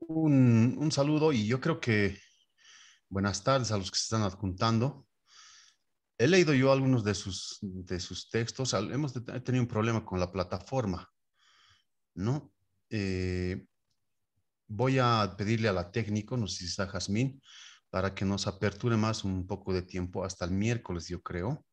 un, saludo y yo creo que buenas tardes a los que se están adjuntando. He leído yo algunos de sus, de sus textos. Hemos tenido un problema con la plataforma, ¿no? Eh, voy a pedirle a la técnico, no sé si está Jazmín, para que nos aperture más un poco de tiempo hasta el miércoles, yo creo.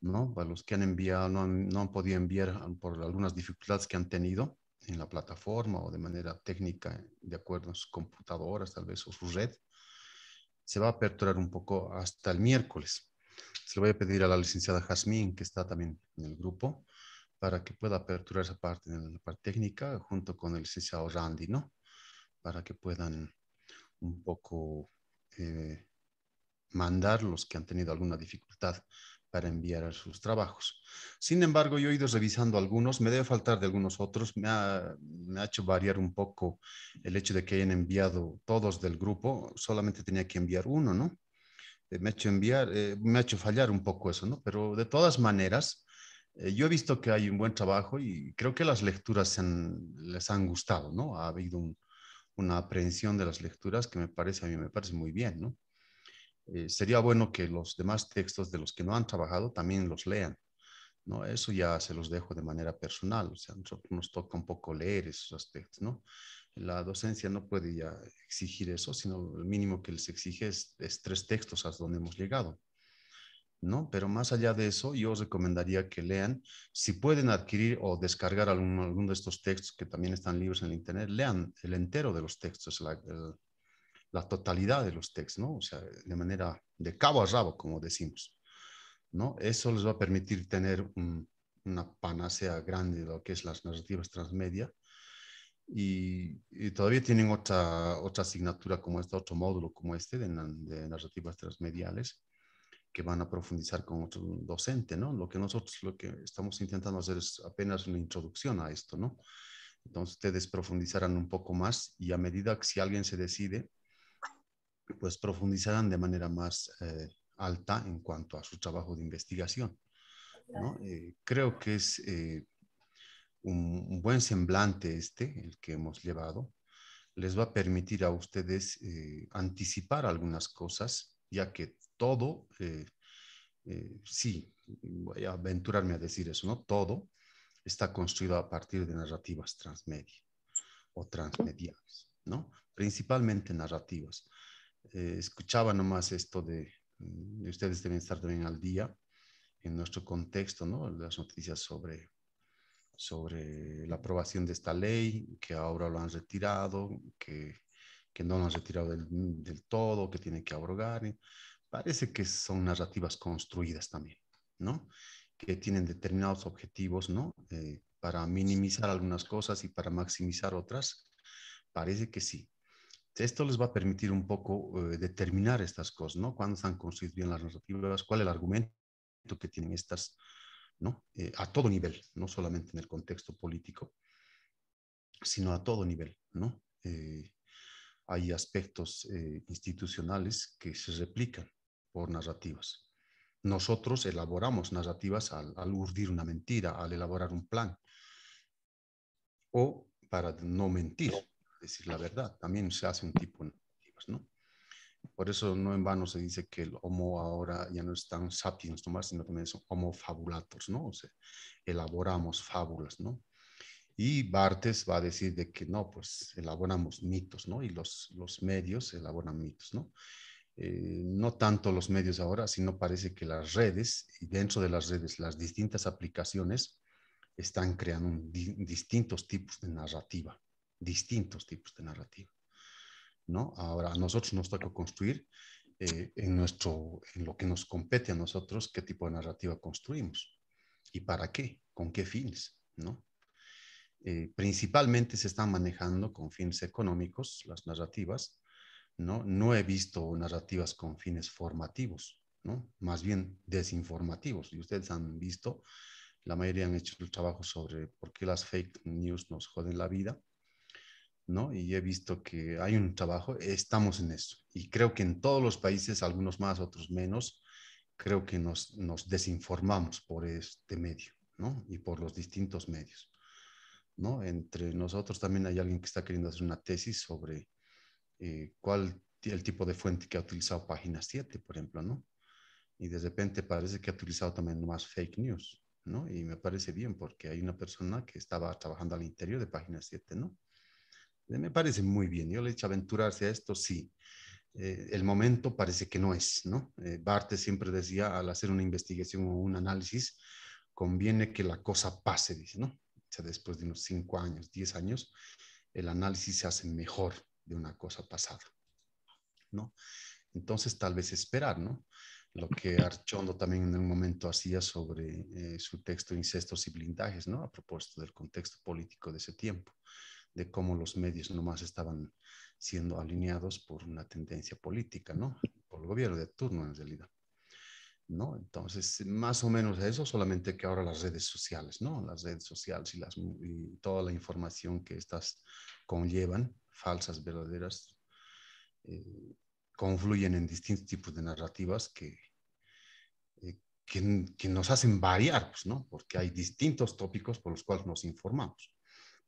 ¿no? Para los que han enviado, no no han podido enviar por algunas dificultades que han tenido en la plataforma o de manera técnica, de acuerdo a sus computadoras, tal vez, o su red, se va a aperturar un poco hasta el miércoles. Se lo voy a pedir a la licenciada Jazmín, que está también en el grupo, para que pueda aperturar esa parte, en la parte técnica, junto con el licenciado Randy, ¿no? Para que puedan un poco eh, mandar los que han tenido alguna dificultad para enviar sus trabajos. Sin embargo, yo he ido revisando algunos, me debe faltar de algunos otros, me ha, hecho variar un poco el hecho de que hayan enviado todos del grupo, solamente tenía que enviar uno, ¿no? Eh, me ha hecho, enviar, eh, me hecho fallar un poco eso, ¿no? Pero de todas maneras, eh, yo he visto que hay un buen trabajo y creo que las lecturas les han gustado, ¿no? Ha habido una aprehensión de las lecturas que me parece, a mí me parece muy bien, ¿no? Eh, sería bueno que los demás textos de los que no han trabajado también los lean. ¿no? Eso ya se los dejo de manera personal, o sea, nosotros nos toca un poco leer esos aspectos, ¿no? La docencia no puede ya exigir eso, sino el mínimo que les exige es, tres textos hasta donde hemos llegado, ¿no? Pero más allá de eso, yo os recomendaría que lean, si pueden adquirir o descargar alguno, de estos textos que también están libres en el Internet, lean el entero de los textos, la, la totalidad de los textos, ¿no? O sea, de manera de cabo a rabo, como decimos, ¿no? Eso les va a permitir tener una panacea grande de lo que es las narrativas transmedia. Y, todavía tienen otra, otra asignatura como este, otro módulo como este de, de narrativas transmediales que van a profundizar con otro docente, ¿no? Lo que nosotros lo que estamos intentando hacer es apenas una introducción a esto, ¿no? Entonces ustedes profundizarán un poco más y a medida que si alguien se decide pues profundizarán de manera más eh, alta en cuanto a su trabajo de investigación. Eh, creo que es eh, un, buen semblante este, el que hemos llevado, les va a permitir a ustedes anticipar algunas cosas, ya que todo, sí, voy a aventurarme a decir eso, ¿no? Todo está construido a partir de narrativas transmedia o transmediales, ¿no? Principalmente narrativas. Eh, escuchaba nomás esto mm, de, ustedes deben estar también al día en nuestro contexto, ¿no? Las noticias sobre, sobre la aprobación de esta ley, que ahora lo han retirado, que, que no lo han retirado del, todo, que tiene que abrogar. Parece que son narrativas construidas también, ¿no? Que tienen determinados objetivos, ¿no? Eh, para minimizar algunas cosas y para maximizar otras. Parece que sí, esto les va a permitir un poco eh, determinar estas cosas, ¿no? Cuándo están construidas las narrativas, cuál es el argumento que tienen estas, ¿no? Eh, a todo nivel, no solamente en el contexto político, sino a todo nivel, ¿no? Eh, hay aspectos institucionales que se replican por narrativas. Nosotros elaboramos narrativas al urdir una mentira, al elaborar un plan o para no mentir, decir la verdad. También se hace un tipo de narrativas, ¿no? Por eso no en vano se dice que el homo ahora ya no es tan sapiens nomás, sino también son homo fabulators, ¿no? O sea, elaboramos fábulas, ¿no? Y Bartes va a decir de que no, pues elaboramos mitos, ¿no? Y los, los medios elaboran mitos, ¿no? Eh, no tanto los medios ahora, sino parece que las redes y dentro de las redes las distintas aplicaciones están creando distintos tipos de narrativa distintos tipos de narrativa. ¿no? Ahora, a nosotros nos toca construir eh, en, nuestro, en lo que nos compete a nosotros qué tipo de narrativa construimos y para qué, con qué fines. ¿no? Eh, principalmente se están manejando con fines económicos las narrativas. ¿no? no he visto narrativas con fines formativos, ¿no? más bien desinformativos. Y ustedes han visto, la mayoría han hecho el trabajo sobre por qué las fake news nos joden la vida. ¿no? Y he visto que hay un trabajo, estamos en eso. Y creo que en todos los países, algunos más, otros menos, creo que nos, desinformamos por este medio, ¿no? Y por los distintos medios, ¿no? Entre nosotros también hay alguien que está queriendo hacer una tesis sobre eh, cuál el tipo de fuente que ha utilizado Página 7, por ejemplo, ¿no? Y de repente parece que ha utilizado también más fake news, ¿no? Y me parece bien porque hay una persona que estaba trabajando al interior de Página 7, ¿no? Me parece muy bien. Yo le he dicho aventurarse a esto, sí. Eh, el momento parece que no es, ¿no? Eh, siempre decía, al hacer una investigación o un análisis, conviene que la cosa pase, dice, ¿no? O sea, después de unos cinco años, diez años, el análisis se hace mejor de una cosa pasada, ¿no? Entonces, tal vez esperar, ¿no? Lo que Archondo también en un momento hacía sobre eh, su texto Incestos y Blindajes, ¿no? A propósito del contexto político de ese tiempo de cómo los medios nomás estaban siendo alineados por una tendencia política, ¿no? Por el gobierno de turno en realidad. ¿No? Entonces, más o menos eso, solamente que ahora las redes sociales, ¿no? Las redes sociales y, las, toda la información que estas conllevan, falsas, verdaderas, eh, confluyen en distintos tipos de narrativas que, eh, que, nos hacen variar, pues, ¿no? Porque hay distintos tópicos por los cuales nos informamos.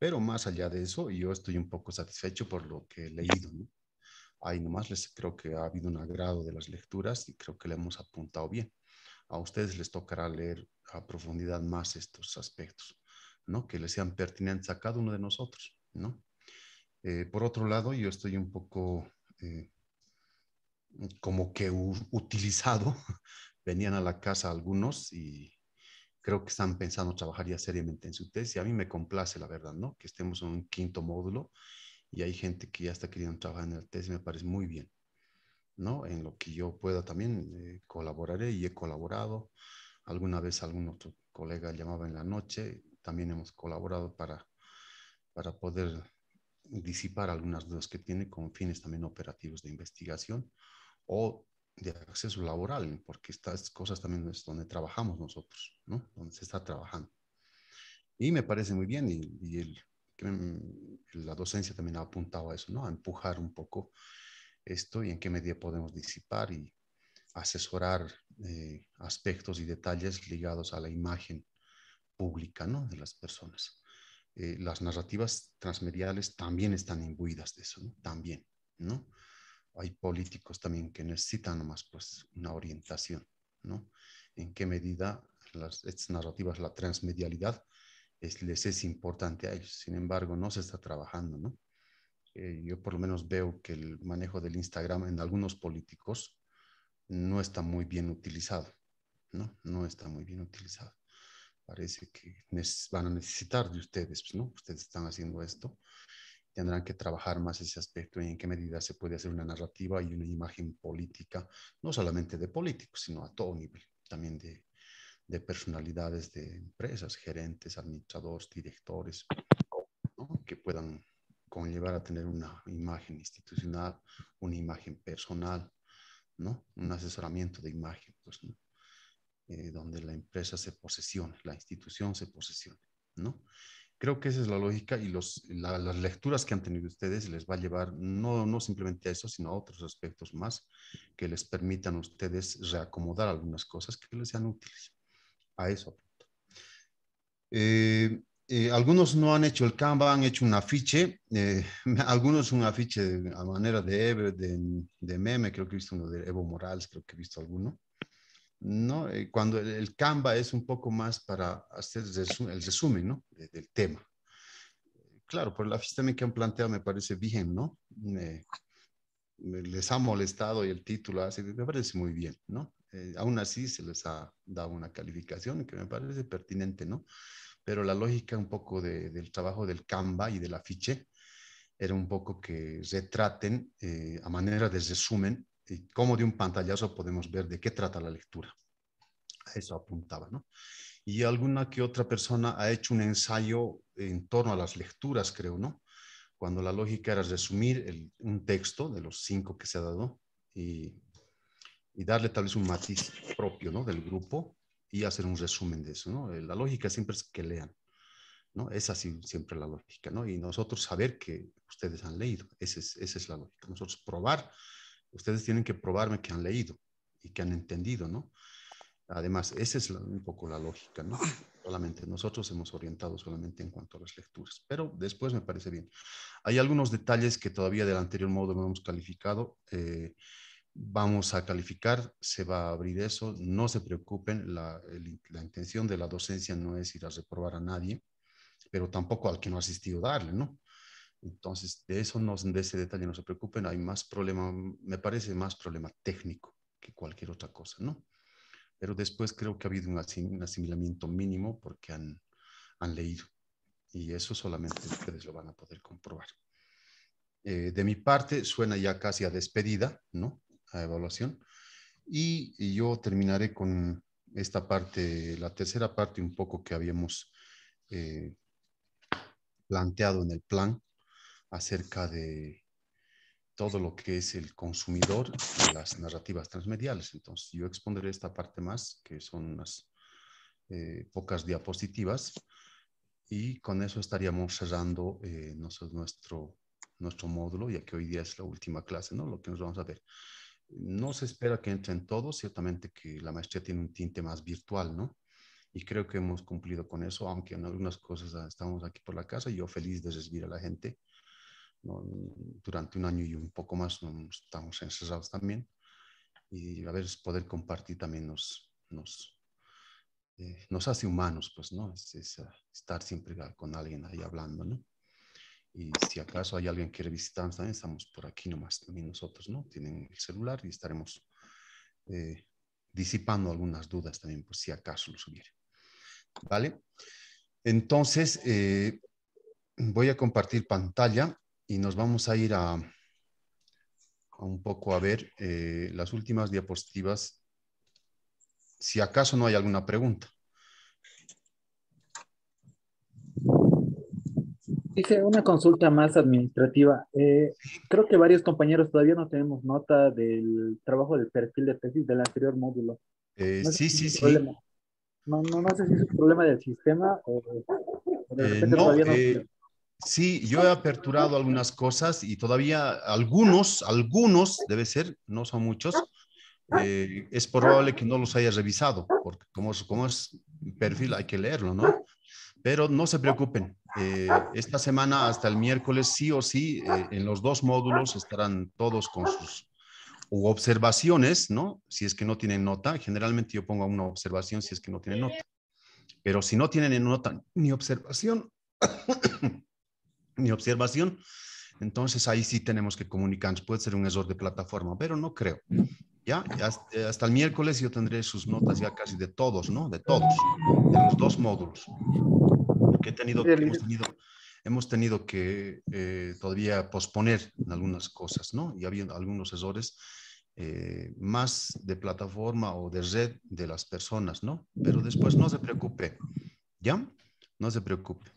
Pero más allá de eso, yo estoy un poco satisfecho por lo que he leído. ¿no? Ahí nomás les creo que ha habido un agrado de las lecturas y creo que le hemos apuntado bien. A ustedes les tocará leer a profundidad más estos aspectos, ¿no? Que les sean pertinentes a cada uno de nosotros, ¿no? Eh, por otro lado, yo estoy un poco eh, como que utilizado. Venían a la casa algunos y creo que están pensando trabajar ya seriamente en su tesis. A mí me complace, la verdad, ¿no? Que estemos en un quinto módulo y hay gente que ya está queriendo trabajar en el tesis, me parece muy bien, ¿no? En lo que yo pueda también eh, colaboraré y he colaborado. Alguna vez algún otro colega llamaba en la noche, también hemos colaborado para, para poder disipar algunas dudas que tiene con fines también operativos de investigación o de acceso laboral, porque estas cosas también es donde trabajamos nosotros, ¿no? Donde se está trabajando. Y me parece muy bien, y, la docencia también ha apuntado a eso, ¿no? A empujar un poco esto y en qué medida podemos disipar y asesorar eh, aspectos y detalles ligados a la imagen pública, ¿no? De las personas. Eh, las narrativas transmediales también están imbuidas de eso, También, ¿no? hay políticos también que necesitan más pues una orientación, ¿no? En qué medida las estas narrativas, la transmedialidad, es, les es importante a ellos. Sin embargo, no se está trabajando, ¿no? Eh, yo por lo menos veo que el manejo del Instagram en algunos políticos no está muy bien utilizado, ¿no? No está muy bien utilizado. Parece que van a necesitar de ustedes, ¿no? Ustedes están haciendo esto tendrán que trabajar más ese aspecto y en qué medida se puede hacer una narrativa y una imagen política, no solamente de políticos, sino a todo nivel, también de, personalidades de empresas, gerentes, administradores, directores, que puedan conllevar a tener una imagen institucional, una imagen personal, ¿no? un asesoramiento de imagen, pues, eh, donde la empresa se posesione, la institución se posesione. ¿no? Creo que esa es la lógica y las lecturas que han tenido ustedes les va a llevar no, no simplemente a eso, sino a otros aspectos más que les permitan a ustedes reacomodar algunas cosas que les sean útiles. A eso eh, eh, algunos no han hecho el Canva, han hecho un afiche, eh, algunos un afiche a manera de, de, de meme, creo que he visto uno de Evo Morales, creo que he visto alguno. ¿no? Eh, cuando el, Canva es un poco más para hacer el resumen ¿no? del tema. Claro, por la también que han planteado me parece bien, ¿no? les ha molestado y el título así, me parece muy bien, ¿no? Eh, aún así se les ha dado una calificación que me parece pertinente, ¿no? Pero la lógica un poco de, del trabajo del Canva y del afiche era un poco que retraten eh, a manera de resumen este, como de un pantallazo podemos ver de qué trata la lectura. A eso apuntaba, ¿no? Y alguna que otra persona ha hecho un ensayo en torno a las lecturas, creo, ¿no? Cuando la lógica era resumir un texto de los cinco que se ha dado y, darle tal vez un matiz propio, ¿no? Del grupo y hacer un resumen de eso, ¿no? Eh, la lógica siempre es que lean, ¿no? Esa siempre la lógica, ¿no? Y nosotros saber que ustedes han leído, es, esa es la lógica. Nosotros probar ustedes tienen que probarme que han leído y que han entendido, ¿no? Además, esa es un poco la lógica, ¿no? Solamente nosotros hemos orientado solamente en cuanto a las lecturas, pero después me parece bien. Hay algunos detalles que todavía del anterior modo no hemos calificado. Eh, vamos a calificar, se va a abrir eso, no se preocupen, la, intención de la docencia no es ir a reprobar a nadie, pero tampoco al que no ha asistió darle, ¿no? Entonces, de eso no, de ese detalle no se preocupen, hay más problema, me parece más problema técnico que cualquier otra cosa, ¿no? Pero después creo que ha habido un, asimilamiento mínimo porque han, han leído y eso solamente ustedes lo van a poder comprobar. Eh, de mi parte, suena ya casi a despedida, ¿no? A evaluación. Y, yo terminaré con esta parte, la tercera parte un poco que habíamos eh, planteado en el plan, acerca de todo lo que es el consumidor y las narrativas transmediales. Entonces, yo expondré esta parte más, que son unas eh, pocas diapositivas, y con eso estaríamos cerrando eh, nuestro, nuestro módulo, ya que hoy día es la última clase, ¿no? Lo que nos vamos a ver. No se espera que entren todos, ciertamente que la maestría tiene un tinte más virtual, ¿no? Y creo que hemos cumplido con eso, aunque en algunas cosas estamos aquí por la casa, yo feliz de recibir a la gente durante un año y un poco más ¿no? estamos encerrados también y a ver, poder compartir también nos, nos, eh, nos hace humanos, pues, ¿no? Es, ah, estar siempre con alguien ahí hablando, ¿no? Y si acaso hay alguien que quiere visitarnos también, estamos por aquí nomás, también nosotros, ¿no? Tienen el celular y estaremos eh, disipando algunas dudas también, pues si acaso los hubiera. ¿Vale? Entonces, eh, voy a compartir pantalla y nos vamos a ir a, un poco a ver eh, las últimas diapositivas, si acaso no hay alguna pregunta. Dice una consulta más administrativa. Eh, creo que varios compañeros todavía no tenemos nota del trabajo del perfil de tesis del anterior módulo. Eh, sí, sí, sí. No, sé si es un problema del sistema o... De eh, no... Sí, yo he aperturado algunas cosas y todavía algunos, algunos debe ser, no son muchos, eh, es probable que no los haya revisado, porque como es, como es perfil hay que leerlo, ¿no? Pero no se preocupen, eh, esta semana hasta el miércoles sí o sí, eh, en los dos módulos estarán todos con sus observaciones, ¿no? Si es que no tienen nota, generalmente yo pongo una observación si es que no tienen nota, pero si no tienen nota ni observación, mi observación. Entonces ahí sí tenemos que comunicarnos. Puede ser un error de plataforma, pero no creo. Ya hasta, el miércoles yo tendré sus notas ya casi de todos, ¿no? De todos, de los dos módulos. Que, he tenido, hemos tenido, que eh, todavía posponer algunas cosas, ¿no? Y había algunos errores eh, más de plataforma o de red de las personas, ¿no? Pero después no se preocupe, ¿ya? No se preocupe.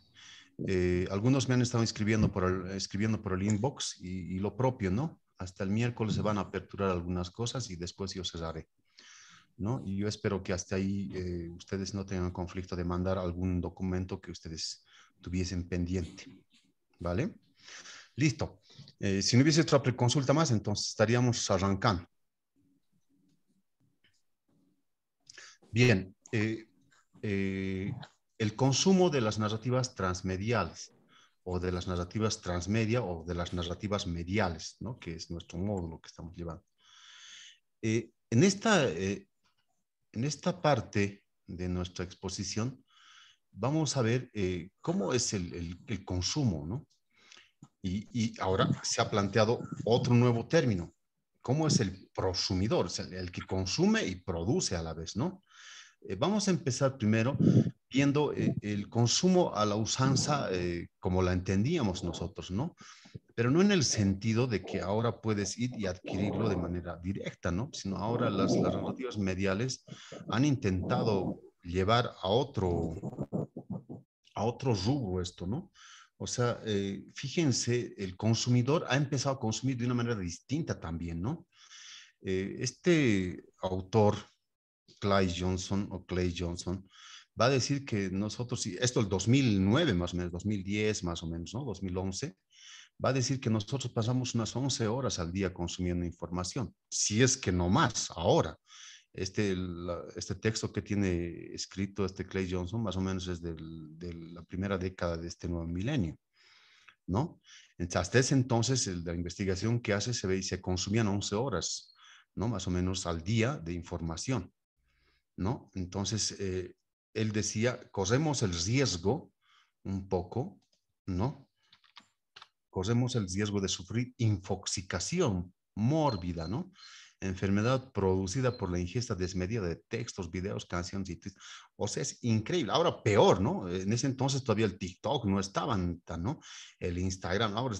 Eh, algunos me han estado escribiendo por el, escribiendo por el inbox y, lo propio, ¿no? Hasta el miércoles se van a aperturar algunas cosas y después yo cerraré, ¿no? Y yo espero que hasta ahí eh, ustedes no tengan conflicto de mandar algún documento que ustedes tuviesen pendiente, ¿vale? Listo. Eh, si no hubiese otra pre-consulta más, entonces estaríamos arrancando. Bien el consumo de las narrativas transmediales o de las narrativas transmedia o de las narrativas mediales, ¿no? que es nuestro módulo que estamos llevando. Eh, en, esta, eh, en esta parte de nuestra exposición vamos a ver eh, cómo es el, consumo, ¿no? Y, ahora se ha planteado otro nuevo término, cómo es el prosumidor, el que consume y produce a la vez, ¿no? vamos a empezar primero viendo eh, el consumo a la usanza eh, como la entendíamos nosotros, ¿no? Pero no en el sentido de que ahora puedes ir y adquirirlo de manera directa, ¿no? Sino ahora las, las relativas mediales han intentado llevar a otro, a otro rubro esto, ¿no? O sea, eh, fíjense, el consumidor ha empezado a consumir de una manera distinta también, ¿no? este autor, Clay Johnson o Clay Johnson, va a decir que nosotros, esto el 2009 más o menos, 2010 más o menos, ¿no? 2011, va a decir que nosotros pasamos unas 11 horas al día consumiendo información, si es que no más, ahora. Este, este texto que tiene escrito este Clay Johnson más o menos es de la primera década de este nuevo milenio, ¿no? Entonces, hasta entonces, la investigación que hace se ve y se consumían 11 horas, ¿no? Más o menos al día de información, ¿no? Entonces, eh, él decía, corremos el riesgo un poco, ¿no? Corremos el riesgo de sufrir infoxicación mórbida, ¿no? Enfermedad producida por la ingesta desmedida de textos, videos, canciones y O sea, es increíble. Ahora peor, ¿no? En ese entonces todavía el TikTok no estaba, tan, ¿no? El Instagram. Ahora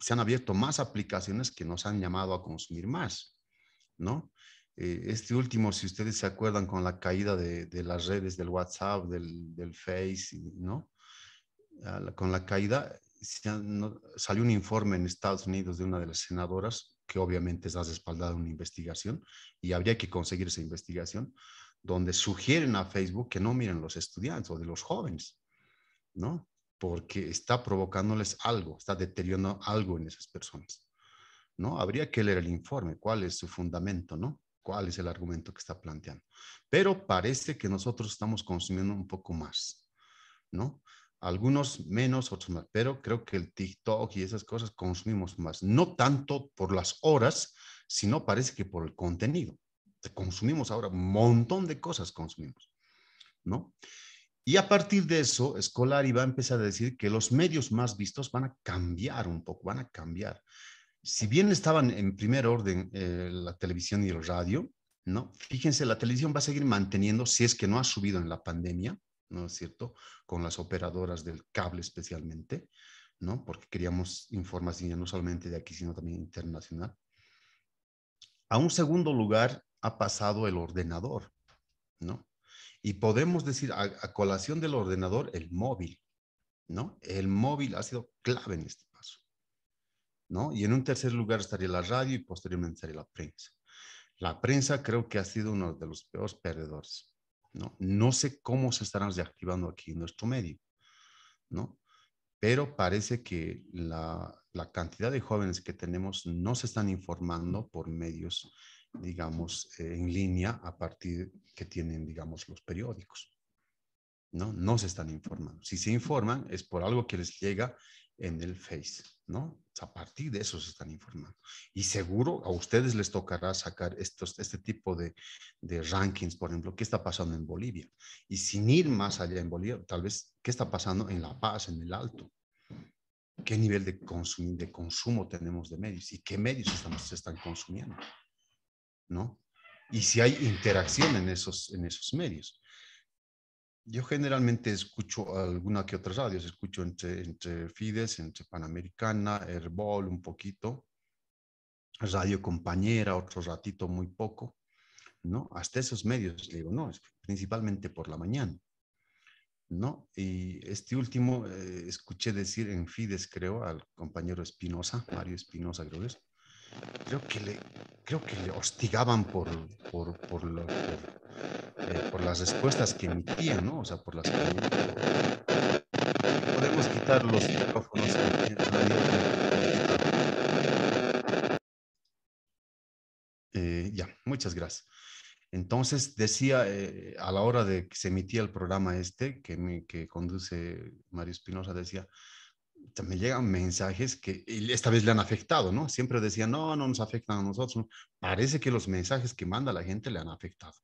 se han abierto más aplicaciones que nos han llamado a consumir más, ¿no? Eh, este último, si ustedes se acuerdan, con la caída de, de las redes del WhatsApp, del, del Face, ¿no? Ah, con la caída, salió un informe en Estados Unidos de una de las senadoras, que obviamente está respaldada una investigación, y habría que conseguir esa investigación, donde sugieren a Facebook que no miren los estudiantes o de los jóvenes, ¿no? Porque está provocándoles algo, está deteriorando algo en esas personas, ¿no? Habría que leer el informe, cuál es su fundamento, ¿no? cuál es el argumento que está planteando. Pero parece que nosotros estamos consumiendo un poco más, ¿no? Algunos menos, otros más, pero creo que el TikTok y esas cosas consumimos más, no tanto por las horas, sino parece que por el contenido. Consumimos ahora un montón de cosas, consumimos, ¿no? Y a partir de eso, Scolari va a empezar a decir que los medios más vistos van a cambiar un poco, van a cambiar si bien estaban en primer orden eh, la televisión y el radio, ¿no? Fíjense, la televisión va a seguir manteniendo, si es que no ha subido en la pandemia, ¿no es cierto? Con las operadoras del cable especialmente, ¿no? Porque queríamos información no solamente de aquí, sino también internacional. A un segundo lugar ha pasado el ordenador, ¿no? Y podemos decir a, a colación del ordenador el móvil, ¿no? El móvil ha sido clave en esto. ¿no? Y en un tercer lugar estaría la radio y posteriormente estaría la prensa. La prensa creo que ha sido uno de los peores perdedores, ¿no? No sé cómo se estarán reactivando aquí en nuestro medio, ¿no? Pero parece que la, cantidad de jóvenes que tenemos no se están informando por medios, digamos, eh, en línea a partir que tienen, digamos, los periódicos. ¿no? No se están informando. Si se informan es por algo que les llega en el Face, ¿no? A partir de eso se están informando. Y seguro a ustedes les tocará sacar estos, este tipo de, rankings, por ejemplo, qué está pasando en Bolivia. Y sin ir más allá en Bolivia, tal vez qué está pasando en La Paz, en el Alto. ¿Qué nivel de, de consumo tenemos de medios y qué medios estamos, se están consumiendo? ¿No? Y si hay interacción en esos, en esos medios yo generalmente escucho alguna que otras radios, escucho entre, entre Fides, entre Panamericana, Herbol un poquito, Radio Compañera, otro ratito muy poco, ¿no? Hasta esos medios, digo, no, es principalmente por la mañana, ¿no? Y este último eh, escuché decir en Fides, creo, al compañero Espinosa, Mario Espinosa, creo que creo que le, creo que hostigaban eh, por, las respuestas que emitían, ¿no? O sea, por las Podemos quitar los micrófonos. Eh, ya, muchas gracias. Entonces decía eh, a la hora de que se emitía el programa este que, que conduce Mario Espinosa, decía, también llegan mensajes que esta vez le han afectado, ¿no? Siempre decían, no, no nos afectan a nosotros. Parece que los mensajes que manda la gente le han afectado,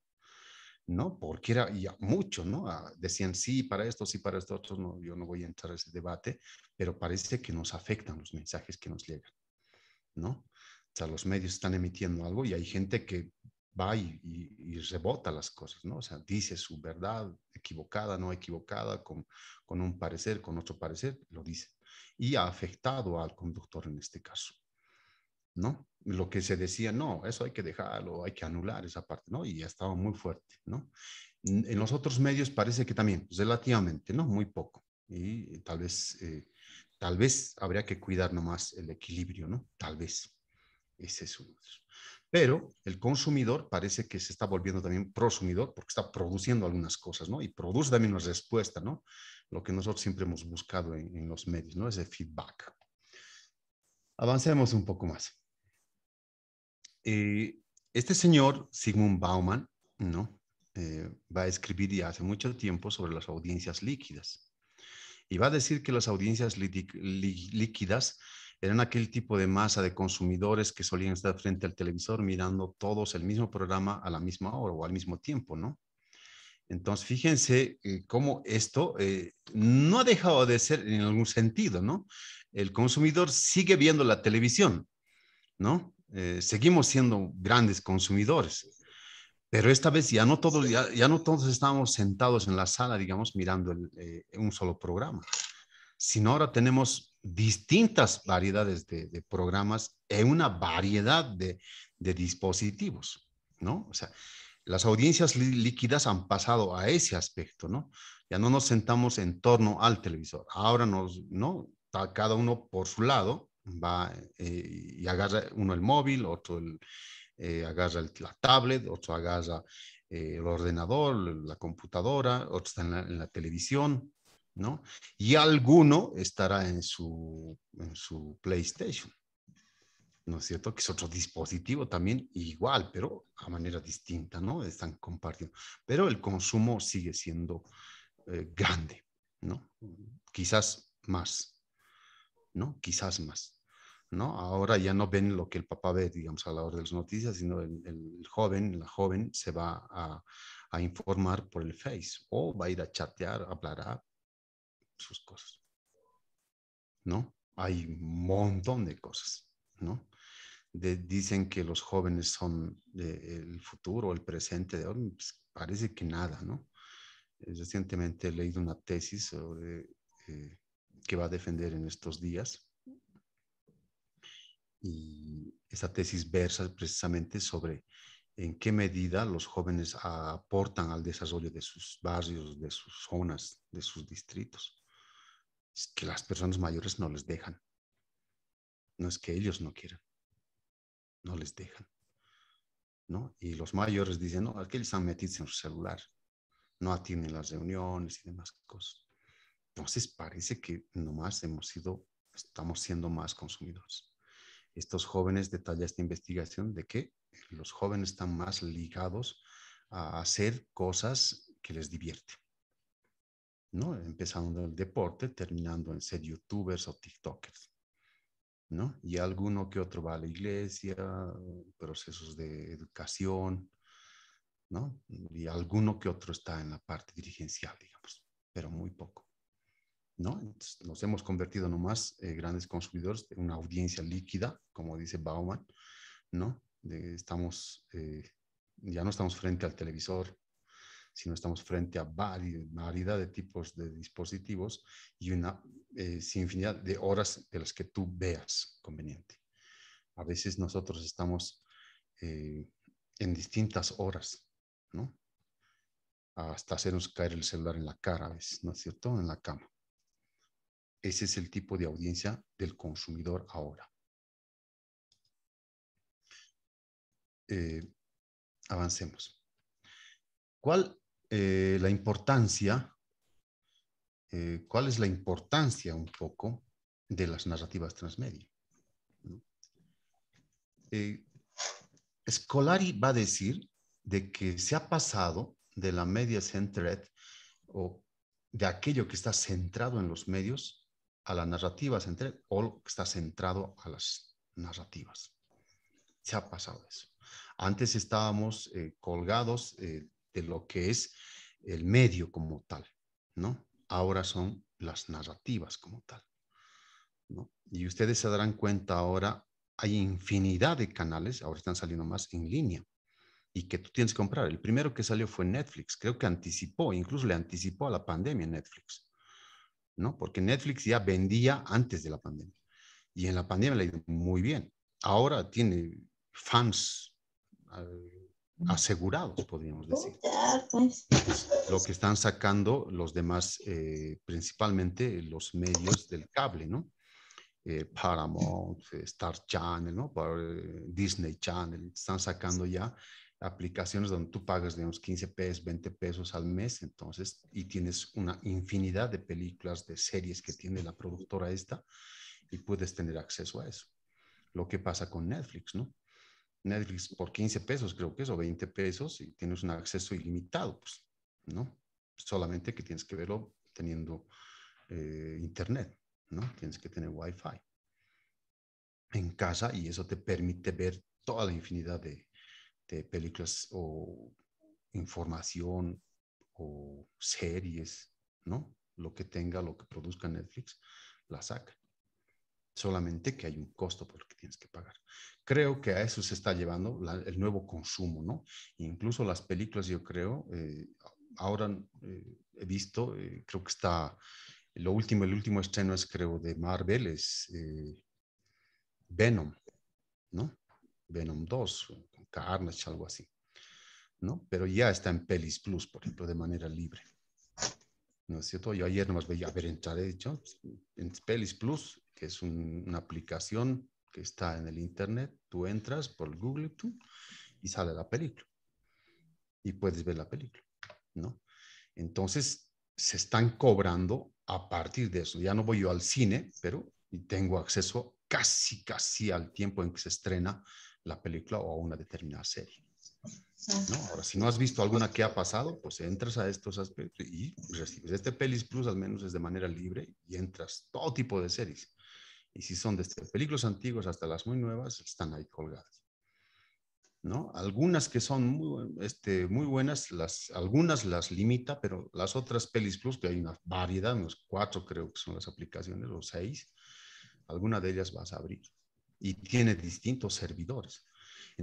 ¿no? Porque era ya mucho, ¿no? Ah, decían, sí, para esto, sí, para esto, otros, no, yo no voy a entrar a ese debate, pero parece que nos afectan los mensajes que nos llegan, ¿no? O sea, los medios están emitiendo algo y hay gente que va y, rebota las cosas, ¿no? O sea, dice su verdad equivocada, no equivocada, con, con un parecer, con otro parecer, lo dice y ha afectado al conductor en este caso. ¿No? Lo que se decía, no, eso hay que dejarlo, hay que anular esa parte, ¿no? Y ya estaba muy fuerte, ¿no? En los otros medios parece que también, pues, relativamente, ¿no? Muy poco. Y eh, tal vez, eh, tal vez habría que cuidar nomás el equilibrio, ¿no? Tal vez. Ese es uno. Pero el consumidor parece que se está volviendo también prosumidor porque está produciendo algunas cosas, ¿no? Y produce también una respuesta, ¿no? lo que nosotros siempre hemos buscado en, los medios, ¿no? Ese feedback. Avancemos un poco más. Eh, este señor, Sigmund Bauman, ¿no? Eh, va a escribir ya hace mucho tiempo sobre las audiencias líquidas. Y va a decir que las audiencias líquidas eran aquel tipo de masa de consumidores que solían estar frente al televisor mirando todos el mismo programa a la misma hora o al mismo tiempo, ¿no? Entonces, fíjense eh, cómo esto eh, no ha dejado de ser en algún sentido, ¿no? El consumidor sigue viendo la televisión, ¿no? Eh, seguimos siendo grandes consumidores, pero esta vez ya no todos, ya, no todos estábamos sentados en la sala, digamos, mirando un solo programa, sino ahora tenemos distintas variedades de, programas en una variedad de, de dispositivos, ¿no? O sea, las audiencias líquidas han pasado a ese aspecto, ¿no? Ya no nos sentamos en torno al televisor. Ahora nos, ¿no? Cada uno por su lado va eh, y agarra uno el móvil, otro eh, agarra la tablet, otro agarra eh, el ordenador, la computadora, otro está en la, televisión, ¿no? Y alguno estará en en su PlayStation. ¿no es cierto? Que es otro dispositivo también igual, pero a manera distinta, ¿no? Están compartiendo. Pero el consumo sigue siendo eh, grande, ¿no? Quizás más, ¿no? Quizás más, ¿no? Ahora ya no ven lo que el papá ve, digamos, a la hora de las noticias, sino el, joven, la joven se va a, informar por el Face o va a ir a chatear, a sus cosas, ¿no? Hay un montón de cosas, ¿no? dicen que los jóvenes son el futuro, el presente, de, hoy. Pues, parece que nada, ¿no? Eh, recientemente he leído una tesis eh, que va a defender en estos días y esa tesis versa precisamente sobre en qué medida los jóvenes aportan al desarrollo de sus barrios, de sus zonas, de sus distritos. Es que las personas mayores no les dejan. No es que ellos no quieran no les dejan. ¿no? Y los mayores dicen, no, aquellos están metidos en su celular, no atienden las reuniones y demás cosas. Entonces parece que nomás hemos sido, estamos siendo más consumidores. Estos jóvenes detalla esta investigación de que los jóvenes están más ligados a hacer cosas que les divierten. ¿no? Empezando en el deporte, terminando en ser youtubers o tiktokers. ¿no? Y alguno que otro va a la iglesia, procesos de educación, ¿no? Y alguno que otro está en la parte dirigencial, digamos, pero muy poco, ¿no? nos hemos convertido nomás eh, grandes consumidores de una audiencia líquida, como dice Bauman, ¿no? estamos, eh, ya no estamos frente al televisor, si no estamos frente a variedad de tipos de dispositivos y una eh, infinidad de horas de las que tú veas conveniente. A veces nosotros estamos eh, en distintas horas, ¿no? Hasta hacernos caer el celular en la cara a veces, ¿no es cierto? En la cama. Ese es el tipo de audiencia del consumidor ahora. Eh, avancemos. ¿Cuál eh, la importancia, eh, cuál es la importancia un poco de las narrativas transmedia. Eh, Scolari va a decir de que se ha pasado de la media centred o de aquello que está centrado en los medios a la narrativa centred o que está centrado a las narrativas. Se ha pasado eso. Antes estábamos eh, colgados de lo que es el medio como tal, ¿no? Ahora son las narrativas como tal, ¿no? Y ustedes se darán cuenta ahora, hay infinidad de canales, ahora están saliendo más en línea y que tú tienes que comprar. El primero que salió fue Netflix, creo que anticipó, incluso le anticipó a la pandemia Netflix, ¿no? Porque Netflix ya vendía antes de la pandemia y en la pandemia le ha ido muy bien. Ahora tiene fans eh, asegurados, podríamos decir. Pues. Lo que están sacando los demás, eh, principalmente los medios del cable, ¿no? Eh, Paramount, eh, Star Channel, ¿no? Disney Channel, están sacando ya aplicaciones donde tú pagas, digamos, 15 pesos, 20 pesos al mes, entonces, y tienes una infinidad de películas, de series que tiene la productora esta, y puedes tener acceso a eso. Lo que pasa con Netflix, ¿no? Netflix por 15 pesos, creo que es, o 20 pesos, y tienes un acceso ilimitado, pues, ¿no? Solamente que tienes que verlo teniendo eh, internet, ¿no? Tienes que tener Wi-Fi en casa y eso te permite ver toda la infinidad de, de películas o información o series, ¿no? Lo que tenga, lo que produzca Netflix, la saca solamente que hay un costo por el que tienes que pagar. Creo que a eso se está llevando el nuevo consumo, ¿no? Incluso las películas, yo creo, eh, ahora eh, he visto, eh, creo que está, lo último, el último estreno es, creo, de Marvel, es Venom, ¿no? Venom 2, Carnage, algo así, ¿no? Pero ya está en Pelis Plus, por ejemplo, de manera libre. ¿no es cierto? Yo ayer nomás veía, a ver, he dicho, pues, en Pelis Plus, que es una aplicación que está en el Internet, tú entras por Google y sale la película. Y puedes ver la película, ¿no? Entonces, se están cobrando a partir de eso. Ya no voy yo al cine, pero tengo acceso casi, casi al tiempo en que se estrena la película o a una determinada serie. ¿no? Ahora, si no has visto alguna que ha pasado, pues entras a estos aspectos y recibes este Pelis Plus, al menos es de manera libre, y entras todo tipo de series. Y si son desde películas antiguas hasta las muy nuevas, están ahí colgadas. ¿No? Algunas que son muy, este, muy buenas, las, algunas las limita, pero las otras Pelis Plus, que hay una variedad, unos cuatro creo que son las aplicaciones, o seis, alguna de ellas vas a abrir. Y tiene distintos servidores.